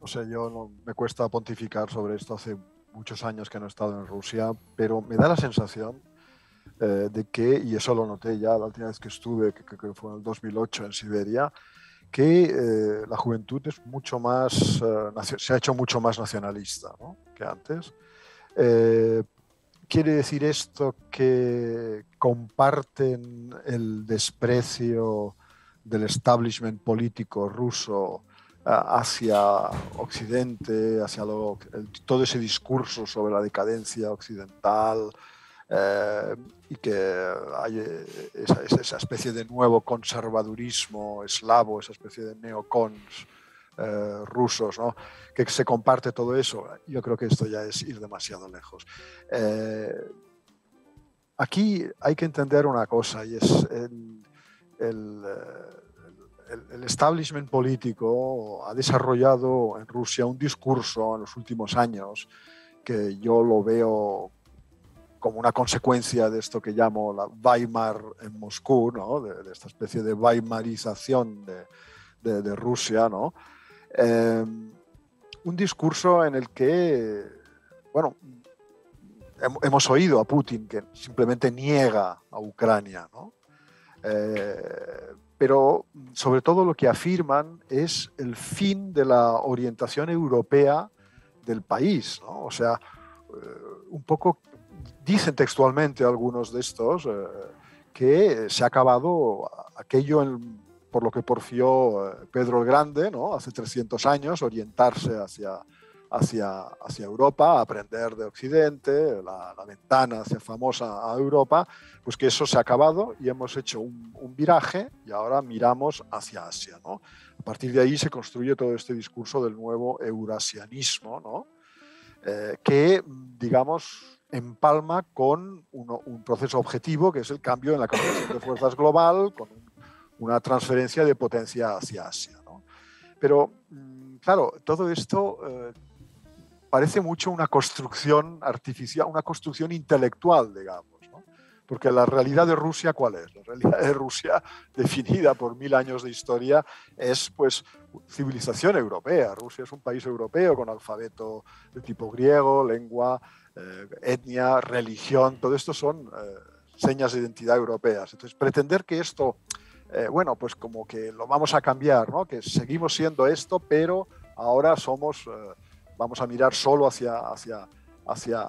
No sé, yo me cuesta pontificar sobre esto hace muchos años que no he estado en Rusia, pero me da la sensación eh, de que, y eso lo noté ya la última vez que estuve, que, fue en el 2008 en Siberia, que eh, la juventud es mucho más, eh, se ha hecho mucho más nacionalista que antes. ¿Quiere decir esto que comparten el desprecio del establishment político ruso hacia Occidente, hacia todo ese discurso sobre la decadencia occidental, eh, y que hay eh, esa, especie de nuevo conservadurismo eslavo, esa especie de neocons eh, rusos, ¿no? que se comparte todo eso, yo creo que esto ya es ir demasiado lejos. aquí hay que entender una cosa y es el, el, el, establishment político ha desarrollado en Rusia un discurso en los últimos años que yo lo veo como una consecuencia de esto que llamo la Weimar en Moscú, ¿no? de, esta especie de Weimarización de, Rusia, ¿no? Em, un discurso en el que, bueno, hemos oído a Putin que simplemente niega a Ucrania, ¿no? Eh, pero sobre todo lo que afirman es el fin de la orientación europea del país, ¿no? O sea, eh, un poco dicen textualmente algunos de estos eh, que se ha acabado aquello por lo que porfió eh, Pedro el Grande ¿no? hace 300 años, orientarse hacia, hacia, hacia Europa, aprender de Occidente, la, ventana hacia famosa a Europa, pues que eso se ha acabado y hemos hecho un, viraje y ahora miramos hacia Asia. ¿no? A partir de ahí se construye todo este discurso del nuevo eurasianismo, ¿no? Eh, que, digamos, empalma con un proceso objetivo que es el cambio en la correlación de fuerzas global, con una transferencia de potencia hacia Asia. ¿no? Pero, mm, claro, todo esto eh, parece mucho una construcción artificial, una construcción intelectual, digamos. ¿no? Porque la realidad de Rusia, ¿cuál es? La realidad de Rusia, definida por mil años de historia, es pues civilización europea. Rusia es un país europeo con alfabeto de tipo griego, lengua eh, etnia, religión, todo esto son eh, señas de identidad europeas. Entonces, pretender que esto, eh, bueno, pues como que lo vamos a cambiar, ¿no? que seguimos siendo esto, pero ahora somos, vamos a mirar solo hacia, hacia, hacia,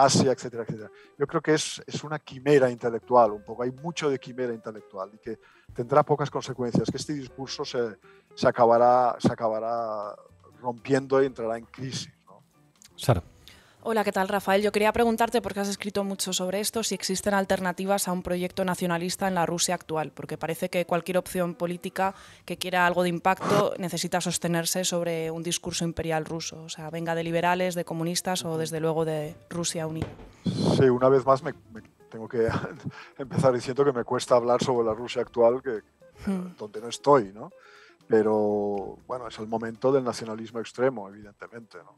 Asia, etcétera, etcétera. Yo creo que es, una quimera intelectual, un poco, hay mucho de quimera intelectual y que tendrá pocas consecuencias, que este discurso se, acabará, se acabará rompiendo y entrará en crisis. ¿no? Sara. Hola, ¿qué tal Rafael? Yo quería preguntarte, porque has escrito mucho sobre esto, si existen alternativas a un proyecto nacionalista en la Rusia actual, porque parece que cualquier opción política que quiera algo de impacto necesita sostenerse sobre un discurso imperial ruso, o sea, venga de liberales, de comunistas o desde luego de Rusia unida. Sí, una vez más me, tengo que empezar diciendo que me cuesta hablar sobre la Rusia actual, que, eh, hmm. donde no estoy, ¿no? Pero bueno, es el momento del nacionalismo extremo, evidentemente, ¿no?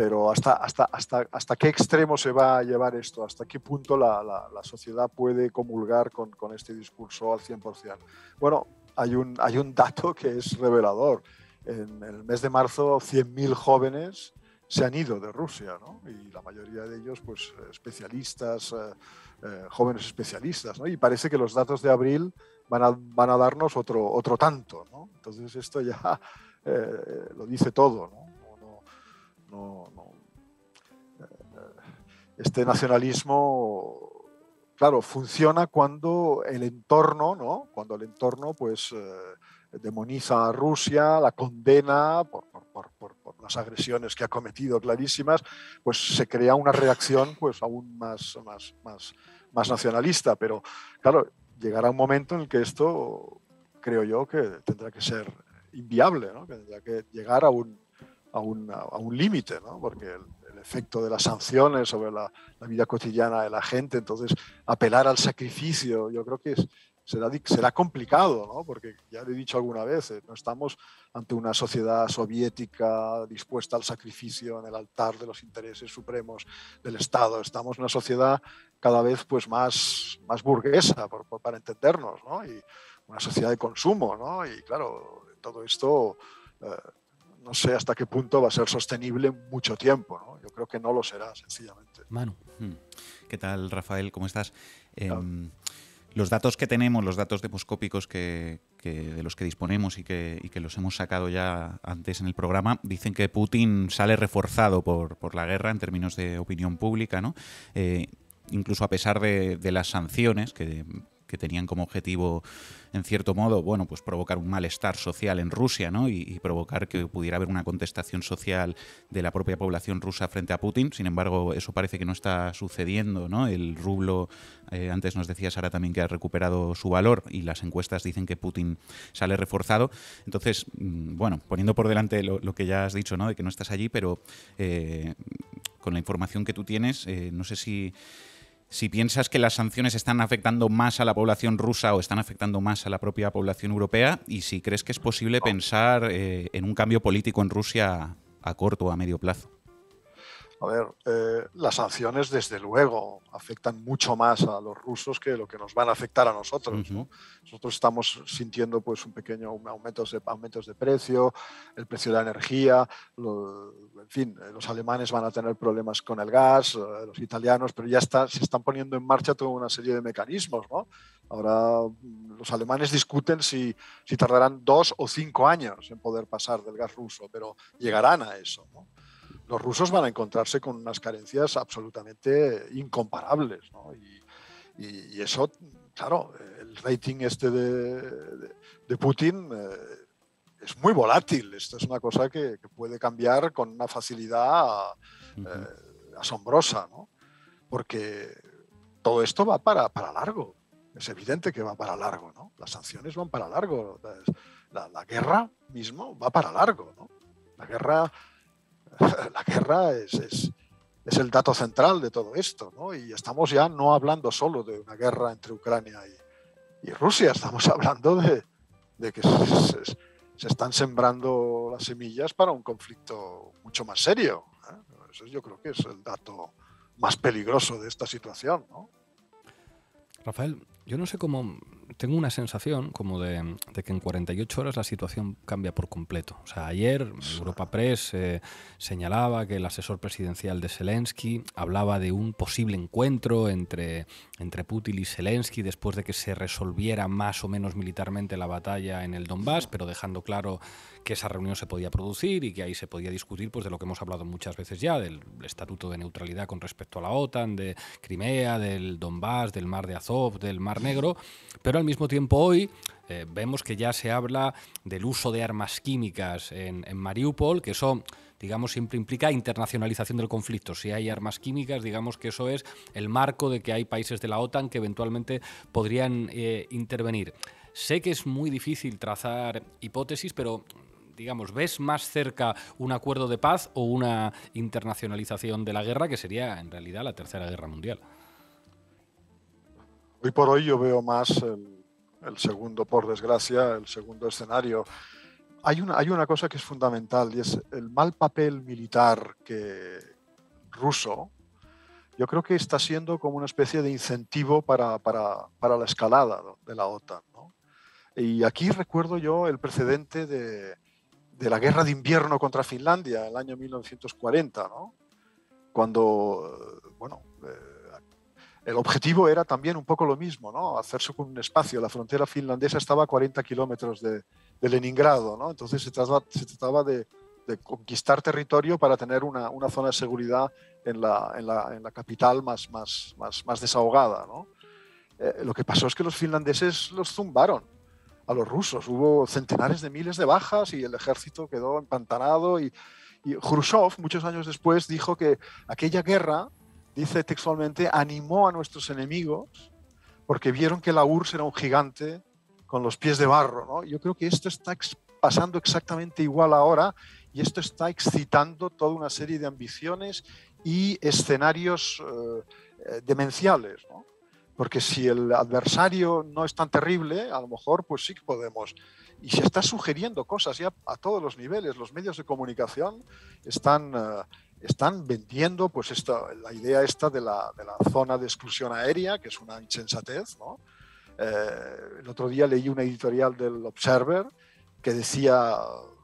pero hasta, hasta, hasta, hasta qué extremo se va a llevar esto, hasta qué punto la, la, sociedad puede comulgar con, este discurso al 100%. Bueno, hay un, hay un dato que es revelador. En el mes de marzo, 100.000 jóvenes se han ido de Rusia, ¿no? Y la mayoría de ellos, pues, especialistas, eh, eh, jóvenes especialistas, ¿no? Y parece que los datos de abril van a, darnos otro, otro tanto, ¿no? Entonces esto ya eh, lo dice todo, ¿no? no, eh, este nacionalismo, claro, funciona cuando el entorno, ¿no? Cuando el entorno, pues, eh, demoniza a Rusia, la condena por, las agresiones que ha cometido clarísimas, pues se crea una reacción, pues, aún más, más, más, nacionalista. Pero, claro, llegará un momento en el que esto, creo yo, que tendrá que ser inviable, tendrá que llegar a un a un, a un límite, ¿no? porque el, efecto de las sanciones sobre la, vida cotidiana de la gente, entonces apelar al sacrificio, yo creo que será, será complicado, ¿no? porque ya lo he dicho alguna vez, eh, no estamos ante una sociedad soviética dispuesta al sacrificio en el altar de los intereses supremos del Estado, estamos en una sociedad cada vez pues, más, más burguesa, por, para entendernos, ¿no? y una sociedad de consumo, ¿no? y claro, todo esto... Eh, no sé hasta qué punto va a ser sostenible mucho tiempo. ¿no? Yo creo que no lo será, sencillamente. Manu, hmm. ¿qué tal, Rafael? ¿Cómo estás? Em, los datos que tenemos, los datos demoscópicos que, de los que disponemos y que, los hemos sacado ya antes en el programa, dicen que Putin sale reforzado por, la guerra en términos de opinión pública, ¿no? Eh, incluso a pesar de, de las sanciones que que tenían como objetivo, en cierto modo, bueno, pues provocar un malestar social en Rusia, ¿no? Y, provocar que pudiera haber una contestación social de la propia población rusa frente a Putin. Sin embargo, eso parece que no está sucediendo, ¿no? El rublo, eh, antes nos decía Sara también que ha recuperado su valor y las encuestas dicen que Putin sale reforzado. Entonces, mm, bueno, poniendo por delante lo, que ya has dicho, ¿no? De que no estás allí, pero eh, con la información que tú tienes, eh, no sé si si piensas que las sanciones están afectando más a la población rusa o están afectando más a la propia población europea y si crees que es posible pensar eh, en un cambio político en Rusia a corto o a medio plazo. A ver, eh, las sanciones, desde luego, afectan mucho más a los rusos que lo que nos van a afectar a nosotros. Nosotros estamos sintiendo pues, un pequeño aumento de, aumentos de precio, el precio de la energía, en fin, eh, los alemanes van a tener problemas con el gas, eh, los italianos, pero ya se están poniendo en marcha toda una serie de mecanismos. ¿no? Ahora mm, los alemanes discuten si, si tardarán dos o cinco años en poder pasar del gas ruso, pero llegarán a eso. ¿no? los rusos van a encontrarse con unas carencias absolutamente incomparables. Y, eso, claro, el rating este de, Putin eh, es muy volátil. Esto es una cosa que, puede cambiar con una facilidad eh, asombrosa, ¿no? porque todo esto va para, para largo. Es evidente que va para largo, ¿no? Las sanciones van para largo. La, guerra mismo va para largo, La guerra la guerra es, es, el dato central de todo esto, ¿no? Y estamos ya no hablando solo de una guerra entre Ucrania y, Rusia, estamos hablando de, que se, están sembrando las semillas para un conflicto mucho más serio. ¿eh? Eso yo creo que es el dato más peligroso de esta situación, ¿no? Rafael, yo no sé cómo tengo una sensación como de, que en 48 horas la situación cambia por completo. O sea, ayer Europa Press eh, señalaba que el asesor presidencial de Zelensky hablaba de un posible encuentro entre, entre Putin y Zelensky después de que se resolviera más o menos militarmente la batalla en el Donbass, pero dejando claro que esa reunión se podía producir y que ahí se podía discutir pues, de lo que hemos hablado muchas veces ya, del estatuto de neutralidad con respecto a la OTAN, de Crimea, del Donbass, del mar de Azov, del mar Negro. Pero al mismo tiempo hoy eh, vemos que ya se habla del uso de armas químicas en, Mariupol, que eso digamos, siempre implica internacionalización del conflicto. Si hay armas químicas, digamos que eso es el marco de que hay países de la OTAN que eventualmente podrían eh, intervenir. Sé que es muy difícil trazar hipótesis, pero digamos, ¿ves más cerca un acuerdo de paz o una internacionalización de la guerra, que sería en realidad la Tercera Guerra Mundial? Hoy por hoy yo veo más el, segundo, por desgracia, el segundo escenario. Hay una, hay una cosa que es fundamental y es el mal papel militar que, ruso, yo creo que está siendo como una especie de incentivo para, para, para la escalada de la OTAN. Y aquí recuerdo yo el precedente de, de, la guerra de invierno contra Finlandia, el año 1940, cuando bueno, eh, el objetivo era también un poco lo mismo, ¿no? hacerse con un espacio. La frontera finlandesa estaba a 40 kilómetros de, Leningrado, ¿no? entonces se trataba, de, conquistar territorio para tener una, zona de seguridad en la, capital más, desahogada. Eh, lo que pasó es que los finlandeses los zumbaron a los rusos. Hubo centenares de miles de bajas y el ejército quedó empantanado. Y, y Khrushchev, muchos años después, dijo que aquella guerra dice textualmente, animó a nuestros enemigos porque vieron que la URSS era un gigante con los pies de barro. ¿no? Yo creo que esto está pasando exactamente igual ahora y esto está excitando toda una serie de ambiciones y escenarios eh, eh, demenciales. ¿no? Porque si el adversario no es tan terrible, a lo mejor pues sí que podemos y se está sugiriendo cosas ya a todos los niveles. Los medios de comunicación están eh, están vendiendo pues esta, la idea esta de la, de la, zona de exclusión aérea, que es una insensatez. Eh, el otro día leí una editorial del Observer que decía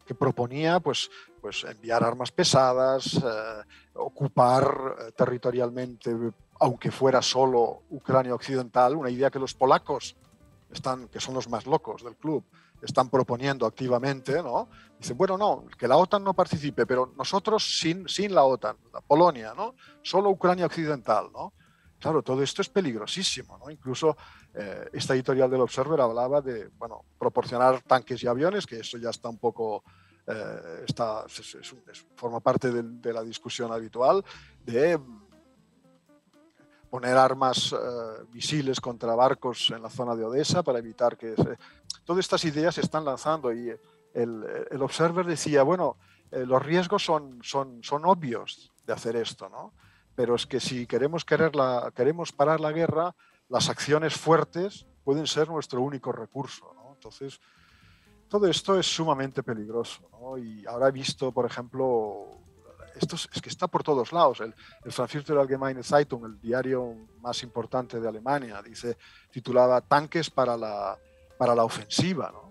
que proponía pues, pues enviar armas pesadas, eh, ocupar eh, territorialmente, aunque fuera solo Ucrania occidental, una idea que los polacos están, que son los más locos del club, están proponiendo activamente, ¿no? Dicen, bueno, no, que la OTAN no participe, pero nosotros sin, sin la OTAN, la Polonia, ¿no? Solo Ucrania Occidental, ¿no? Claro, todo esto es peligrosísimo, ¿no? Incluso eh, esta editorial del Observer hablaba de, bueno, proporcionar tanques y aviones, que eso ya está un poco... Eh, está, forma parte de, la discusión habitual, de poner armas, eh, misiles contra barcos en la zona de Odessa para evitar que se, todas estas ideas se están lanzando y eh, eh, el, Observer decía, bueno, eh, los riesgos son, son, son obvios de hacer esto, ¿no? Pero es que si queremos, querer la, queremos parar la guerra, las acciones fuertes pueden ser nuestro único recurso, Entonces, todo esto es sumamente peligroso, Y ahora he visto, por ejemplo, esto es, que está por todos lados. El, el Frankfurter Allgemeine Zeitung, el diario más importante de Alemania, dice, titulaba Tanques para la para la ofensiva, ¿no?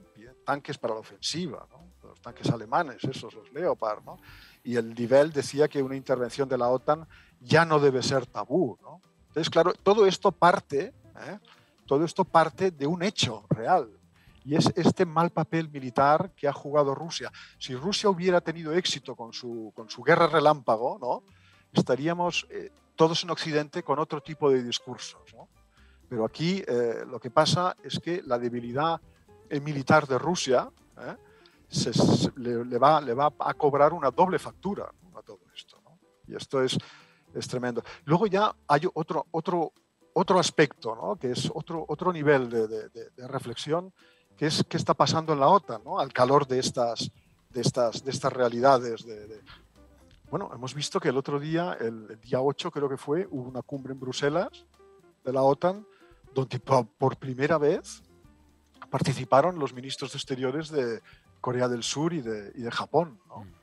tanques para la ofensiva, ¿no? los tanques alemanes, esos, los Leopard. ¿no? Y el nivel decía que una intervención de la OTAN ya no debe ser tabú. ¿no? Entonces, claro, todo esto parte, ¿eh? todo esto parte de un hecho real. Y es este mal papel militar que ha jugado Rusia. Si Rusia hubiera tenido éxito con su, con su guerra relámpago, ¿no? estaríamos eh, todos en Occidente con otro tipo de discursos. ¿no? Pero aquí eh, lo que pasa es que la debilidad eh, militar de Rusia eh, le, va, a cobrar una doble factura a todo esto. Y esto es, es tremendo. Luego ya hay otro, otro, otro aspecto, que es otro, otro nivel de, reflexión, que es qué está pasando en la OTAN, al calor de estas, de estas, de estas realidades. De, bueno, hemos visto que el otro día, el, el, día 8 creo que fue, hubo una cumbre en Bruselas de la OTAN donde por primera vez participaron los ministros Exteriores de Corea del Sur y de, Japón.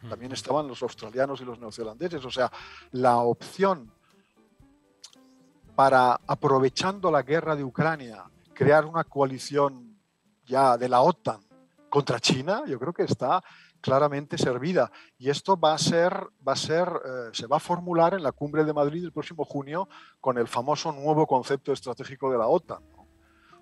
También estaban los australianos y los neozelandeses. O sea, la opción para, aprovechando la guerra de Ucrania, crear una coalición ya de la OTAN contra China, yo creo que está claramente servida. Y esto va a ser, va a ser, eh, se va a formular en la cumbre de Madrid el próximo junio con el famoso nuevo concepto estratégico de la OTAN.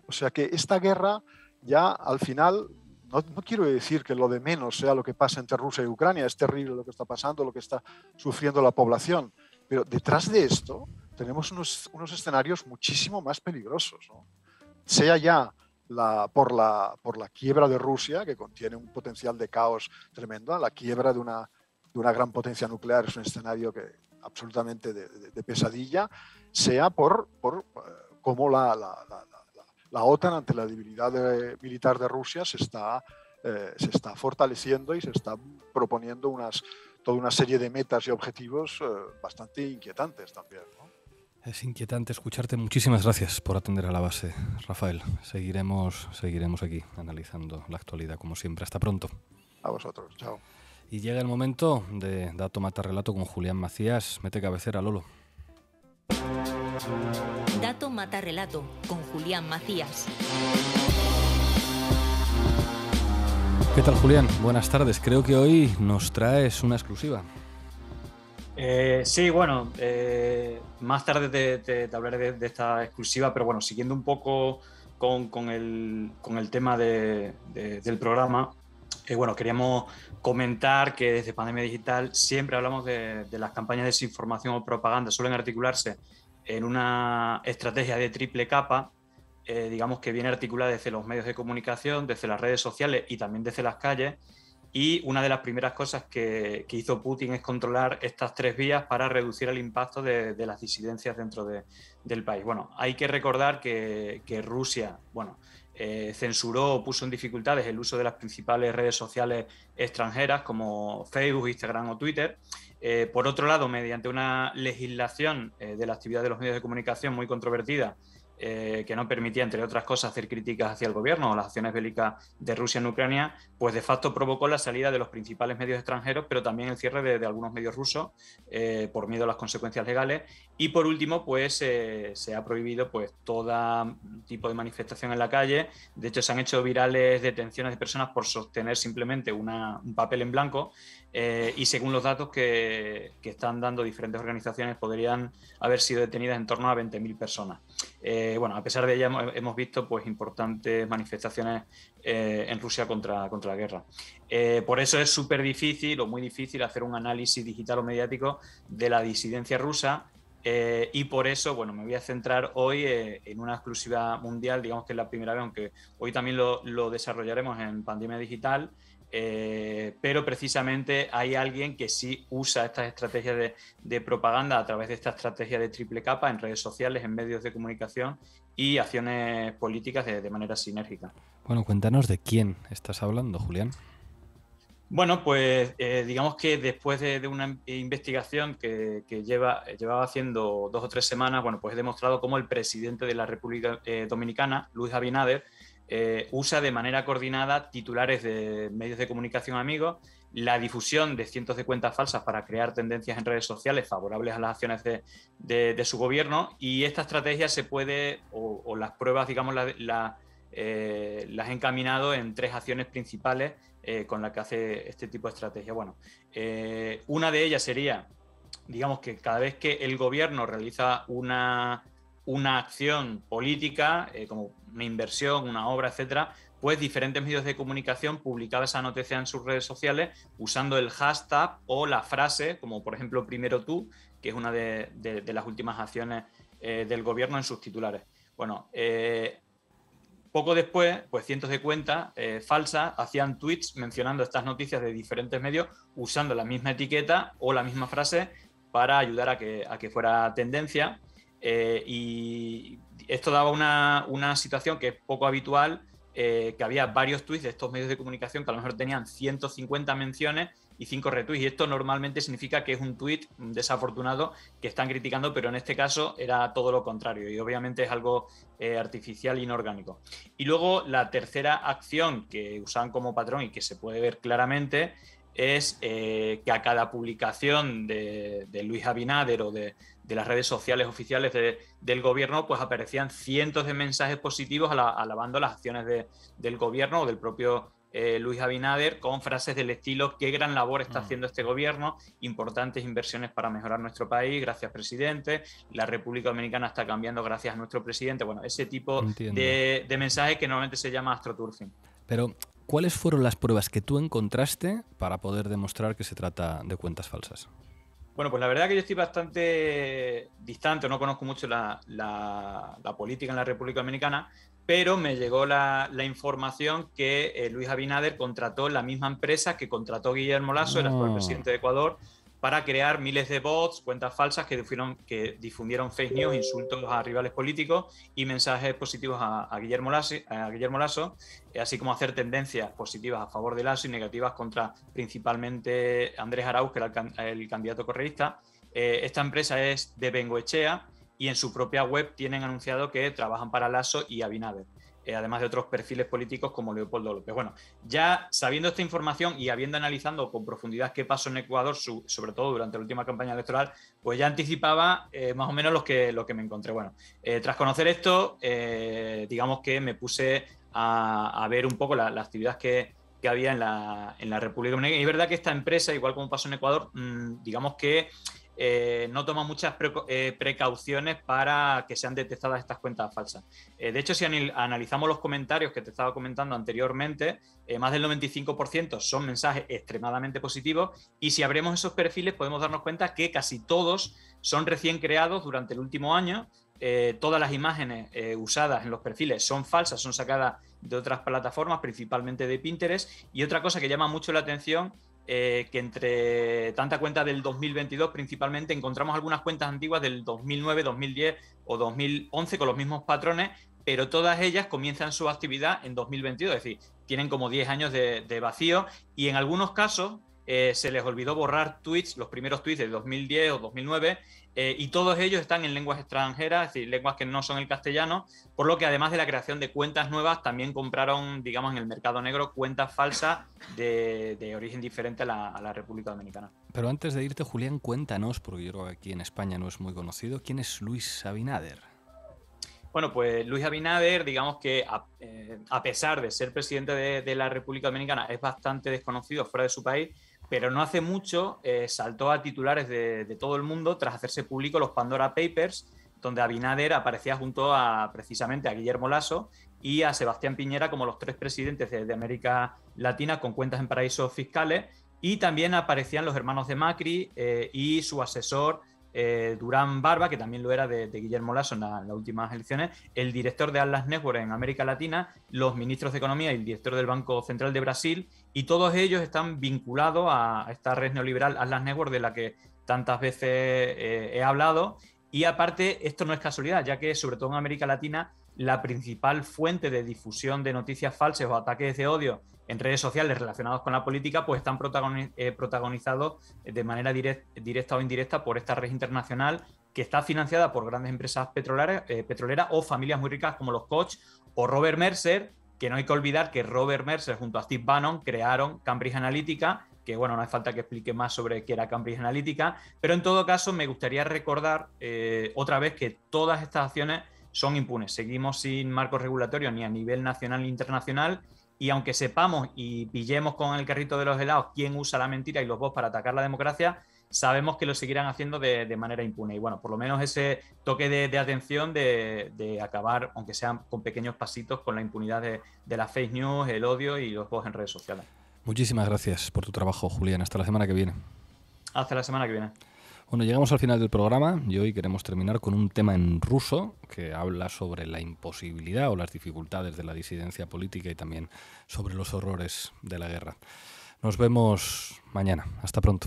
O sea que esta guerra ya al final, no, quiero decir que lo de menos sea lo que pasa entre Rusia y Ucrania, es terrible lo que está pasando, lo que está sufriendo la población, pero detrás de esto tenemos unos, escenarios muchísimo más peligrosos. Sea ya la, por, la, por la quiebra de Rusia, que contiene un potencial de caos tremendo. La quiebra de una, de una gran potencia nuclear es un escenario que, absolutamente de, pesadilla, sea por, por eh, cómo la, la, OTAN ante la debilidad militar de Rusia se está, eh, se está fortaleciendo y se está proponiendo unas, toda una serie de metas y objetivos eh, bastante inquietantes también. Es inquietante escucharte. Muchísimas gracias por atender a la base, Rafael. Seguiremos, seguiremos aquí analizando la actualidad como siempre. Hasta pronto. A vosotros. Chao. Y llega el momento de Dato Mata Relato con Julián Macías. Mete cabecera, Lolo. Dato Mata Relato con Julián Macías. ¿Qué tal, Julián? Buenas tardes. Creo que hoy nos traes una exclusiva. Eh, sí, bueno, eh, más tarde te, hablaré de, esta exclusiva, pero bueno, siguiendo un poco con, el, tema del programa, eh, bueno, queríamos comentar que desde Pandemia Digital siempre hablamos de, las campañas de desinformación o propaganda, suelen articularse en una estrategia de triple capa, digamos que viene articulada desde los medios de comunicación, desde las redes sociales y también desde las calles, y una de las primeras cosas que, hizo Putin es controlar estas tres vías para reducir el impacto de, las disidencias dentro del país. Bueno, hay que recordar que, Rusia, bueno, eh, censuró o puso en dificultades el uso de las principales redes sociales extranjeras como Facebook, Instagram o Twitter. Eh, por otro lado, mediante una legislación eh, de la actividad de los medios de comunicación muy controvertida, eh, que no permitía, entre otras cosas, hacer críticas hacia el gobierno o las acciones bélicas de Rusia en Ucrania, pues de facto provocó la salida de los principales medios extranjeros, pero también el cierre de, algunos medios rusos eh, por miedo a las consecuencias legales. Y por último, pues eh, se ha prohibido pues todo tipo de manifestación en la calle. De hecho, se han hecho virales detenciones de personas por sostener simplemente un papel en blanco. y según los datos que, que están dando diferentes organizaciones, podrían haber sido detenidas en torno a 20.000 personas. Eh, bueno, a pesar de ella hemos visto pues importantes manifestaciones eh, en Rusia contra, la guerra. Eh, por eso es súper difícil o muy difícil hacer un análisis digital o mediático de la disidencia rusa y por eso, bueno, me voy a centrar hoy en una exclusiva mundial, digamos que es la primera vez, aunque hoy también lo desarrollaremos en Pandemia Digital, eh, pero precisamente hay alguien que sí usa estas estrategias de, propaganda a través de esta estrategia de triple capa en redes sociales, en medios de comunicación y acciones políticas de, manera sinérgica. Bueno, cuéntanos de quién estás hablando, Julián. Bueno, pues eh, digamos que después de, una investigación que, lleva, llevaba haciendo dos o tres semanas, bueno, pues he demostrado cómo el presidente de la República eh, Dominicana, Luis Abinader, eh, usa de manera coordinada titulares de medios de comunicación amigos, la difusión de cientos de cuentas falsas para crear tendencias en redes sociales favorables a las acciones de, su gobierno y esta estrategia se puede, o, las pruebas, digamos, eh, las he encaminado en tres acciones principales eh, con las que hace este tipo de estrategia. Bueno, una de ellas sería, digamos que cada vez que el gobierno realiza una una acción política, eh, como una inversión, una obra, etcétera, pues diferentes medios de comunicación publicaban esa noticia en sus redes sociales usando el hashtag o la frase, como por ejemplo primero tú, que es una de, las últimas acciones eh, del gobierno en sus titulares. Bueno, eh, poco después, pues cientos de cuentas falsas hacían tweets mencionando estas noticias de diferentes medios usando la misma etiqueta o la misma frase para ayudar a que, a que fuera tendencia. Eh, y esto daba una, situación que es poco habitual, eh, que había varios tweets de estos medios de comunicación que a lo mejor tenían 150 menciones y 5 retuits Y esto normalmente significa que es un tweet desafortunado que están criticando, pero en este caso era todo lo contrario y obviamente es algo eh, artificial e inorgánico. Y luego la tercera acción que usaban como patrón y que se puede ver claramente es que a cada publicación de, de Luis Abinader o de, de las redes sociales oficiales del gobierno, pues aparecían cientos de mensajes positivos alabando las acciones del gobierno o del propio eh, Luis Abinader con frases del estilo qué gran labor está mm. haciendo este gobierno, importantes inversiones para mejorar nuestro país, gracias presidente, la República Dominicana está cambiando gracias a nuestro presidente, bueno, ese tipo de, de, mensaje que normalmente se llama astroturfing. Pero, ¿cuáles fueron las pruebas que tú encontraste para poder demostrar que se trata de cuentas falsas? Bueno, pues la verdad que yo estoy bastante distante, no conozco mucho la, política en la República Dominicana, pero me llegó la, información que eh, Luis Abinader contrató la misma empresa que contrató Guillermo Lasso, era el ah. presidente de Ecuador, para crear miles de bots, cuentas falsas que difundieron, que difundieron fake news, insultos a rivales políticos y mensajes positivos a, Guillermo, Lasso, así como hacer tendencias positivas a favor de Lasso y negativas contra principalmente Andrés Arauz, que era el, candidato correísta. Eh, esta empresa es de Bengoechea y en su propia web tienen anunciado que trabajan para Lasso y Abinader. Eh, además de otros perfiles políticos como Leopoldo López. Bueno, ya sabiendo esta información y habiendo analizado con profundidad qué pasó en Ecuador, sobre todo durante la última campaña electoral, pues ya anticipaba eh, más o menos lo que, lo que me encontré. Bueno, eh, tras conocer esto, digamos que me puse a, ver un poco las actividades actividad que, había en la, República Dominicana. Y es verdad que esta empresa, igual como pasó en Ecuador, mm, digamos que eh, no toma muchas eh, precauciones para que sean detectadas estas cuentas falsas. Eh, de hecho, si analizamos los comentarios que te estaba comentando anteriormente, más del 95% son mensajes extremadamente positivos y si abrimos esos perfiles podemos darnos cuenta que casi todos son recién creados durante el último año. todas las imágenes usadas en los perfiles son falsas, son sacadas de otras plataformas, principalmente de Pinterest. Y otra cosa que llama mucho la atención eh, que entre tanta cuenta del 2022 principalmente encontramos algunas cuentas antiguas del 2009, 2010 o 2011 con los mismos patrones, pero todas ellas comienzan su actividad en 2022, es decir, tienen como 10 años de, vacío y en algunos casos eh, se les olvidó borrar tweets, los primeros tweets del 2010 o 2009 eh, y todos ellos están en lenguas extranjeras, es decir, lenguas que no son el castellano, por lo que además de la creación de cuentas nuevas, también compraron, digamos, en el mercado negro cuentas falsas de, origen diferente a la, República Dominicana. Pero antes de irte, Julián, cuéntanos, porque yo creo que aquí en España no es muy conocido, ¿quién es Luis Abinader? Bueno, pues Luis Abinader, digamos que a, eh, pesar de ser presidente de la República Dominicana, es bastante desconocido fuera de su país pero no hace mucho eh, saltó a titulares de, todo el mundo tras hacerse público los Pandora Papers, donde Abinader aparecía junto a precisamente a Guillermo Lasso y a Sebastián Piñera como los tres presidentes de, América Latina con cuentas en paraísos fiscales. Y también aparecían los hermanos de Macri eh, y su asesor eh, Durán Barba, que también lo era de, Guillermo Lasso en, las últimas elecciones, el director de Atlas Network en América Latina, los ministros de Economía y el director del Banco Central de Brasil, y todos ellos están vinculados a esta red neoliberal Atlas Network de la que tantas veces eh, he hablado. Y aparte, esto no es casualidad, ya que sobre todo en América Latina, la principal fuente de difusión de noticias falsas o ataques de odio en redes sociales relacionados con la política, pues están eh, protagonizados de manera directa o indirecta por esta red internacional que está financiada por grandes empresas eh, petroleras, o familias muy ricas como los Koch o Robert Mercer, que no hay que olvidar que Robert Mercer junto a Steve Bannon crearon Cambridge Analytica, que bueno, no hace falta que explique más sobre qué era Cambridge Analytica, pero en todo caso me gustaría recordar eh, otra vez que todas estas acciones son impunes. Seguimos sin marco regulatorio ni a nivel nacional ni internacional y aunque sepamos y pillemos con el carrito de los helados quién usa la mentira y los bots para atacar la democracia, sabemos que lo seguirán haciendo de, manera impune. Y bueno, por lo menos ese toque de, atención de, acabar, aunque sean con pequeños pasitos, con la impunidad de, de las fake news, el odio y los bots en redes sociales. Muchísimas gracias por tu trabajo, Julián. Hasta la semana que viene. Hasta la semana que viene. Bueno, llegamos al final del programa y hoy queremos terminar con un tema en ruso que habla sobre la imposibilidad o las dificultades de la disidencia política y también sobre los horrores de la guerra. Nos vemos mañana. Hasta pronto.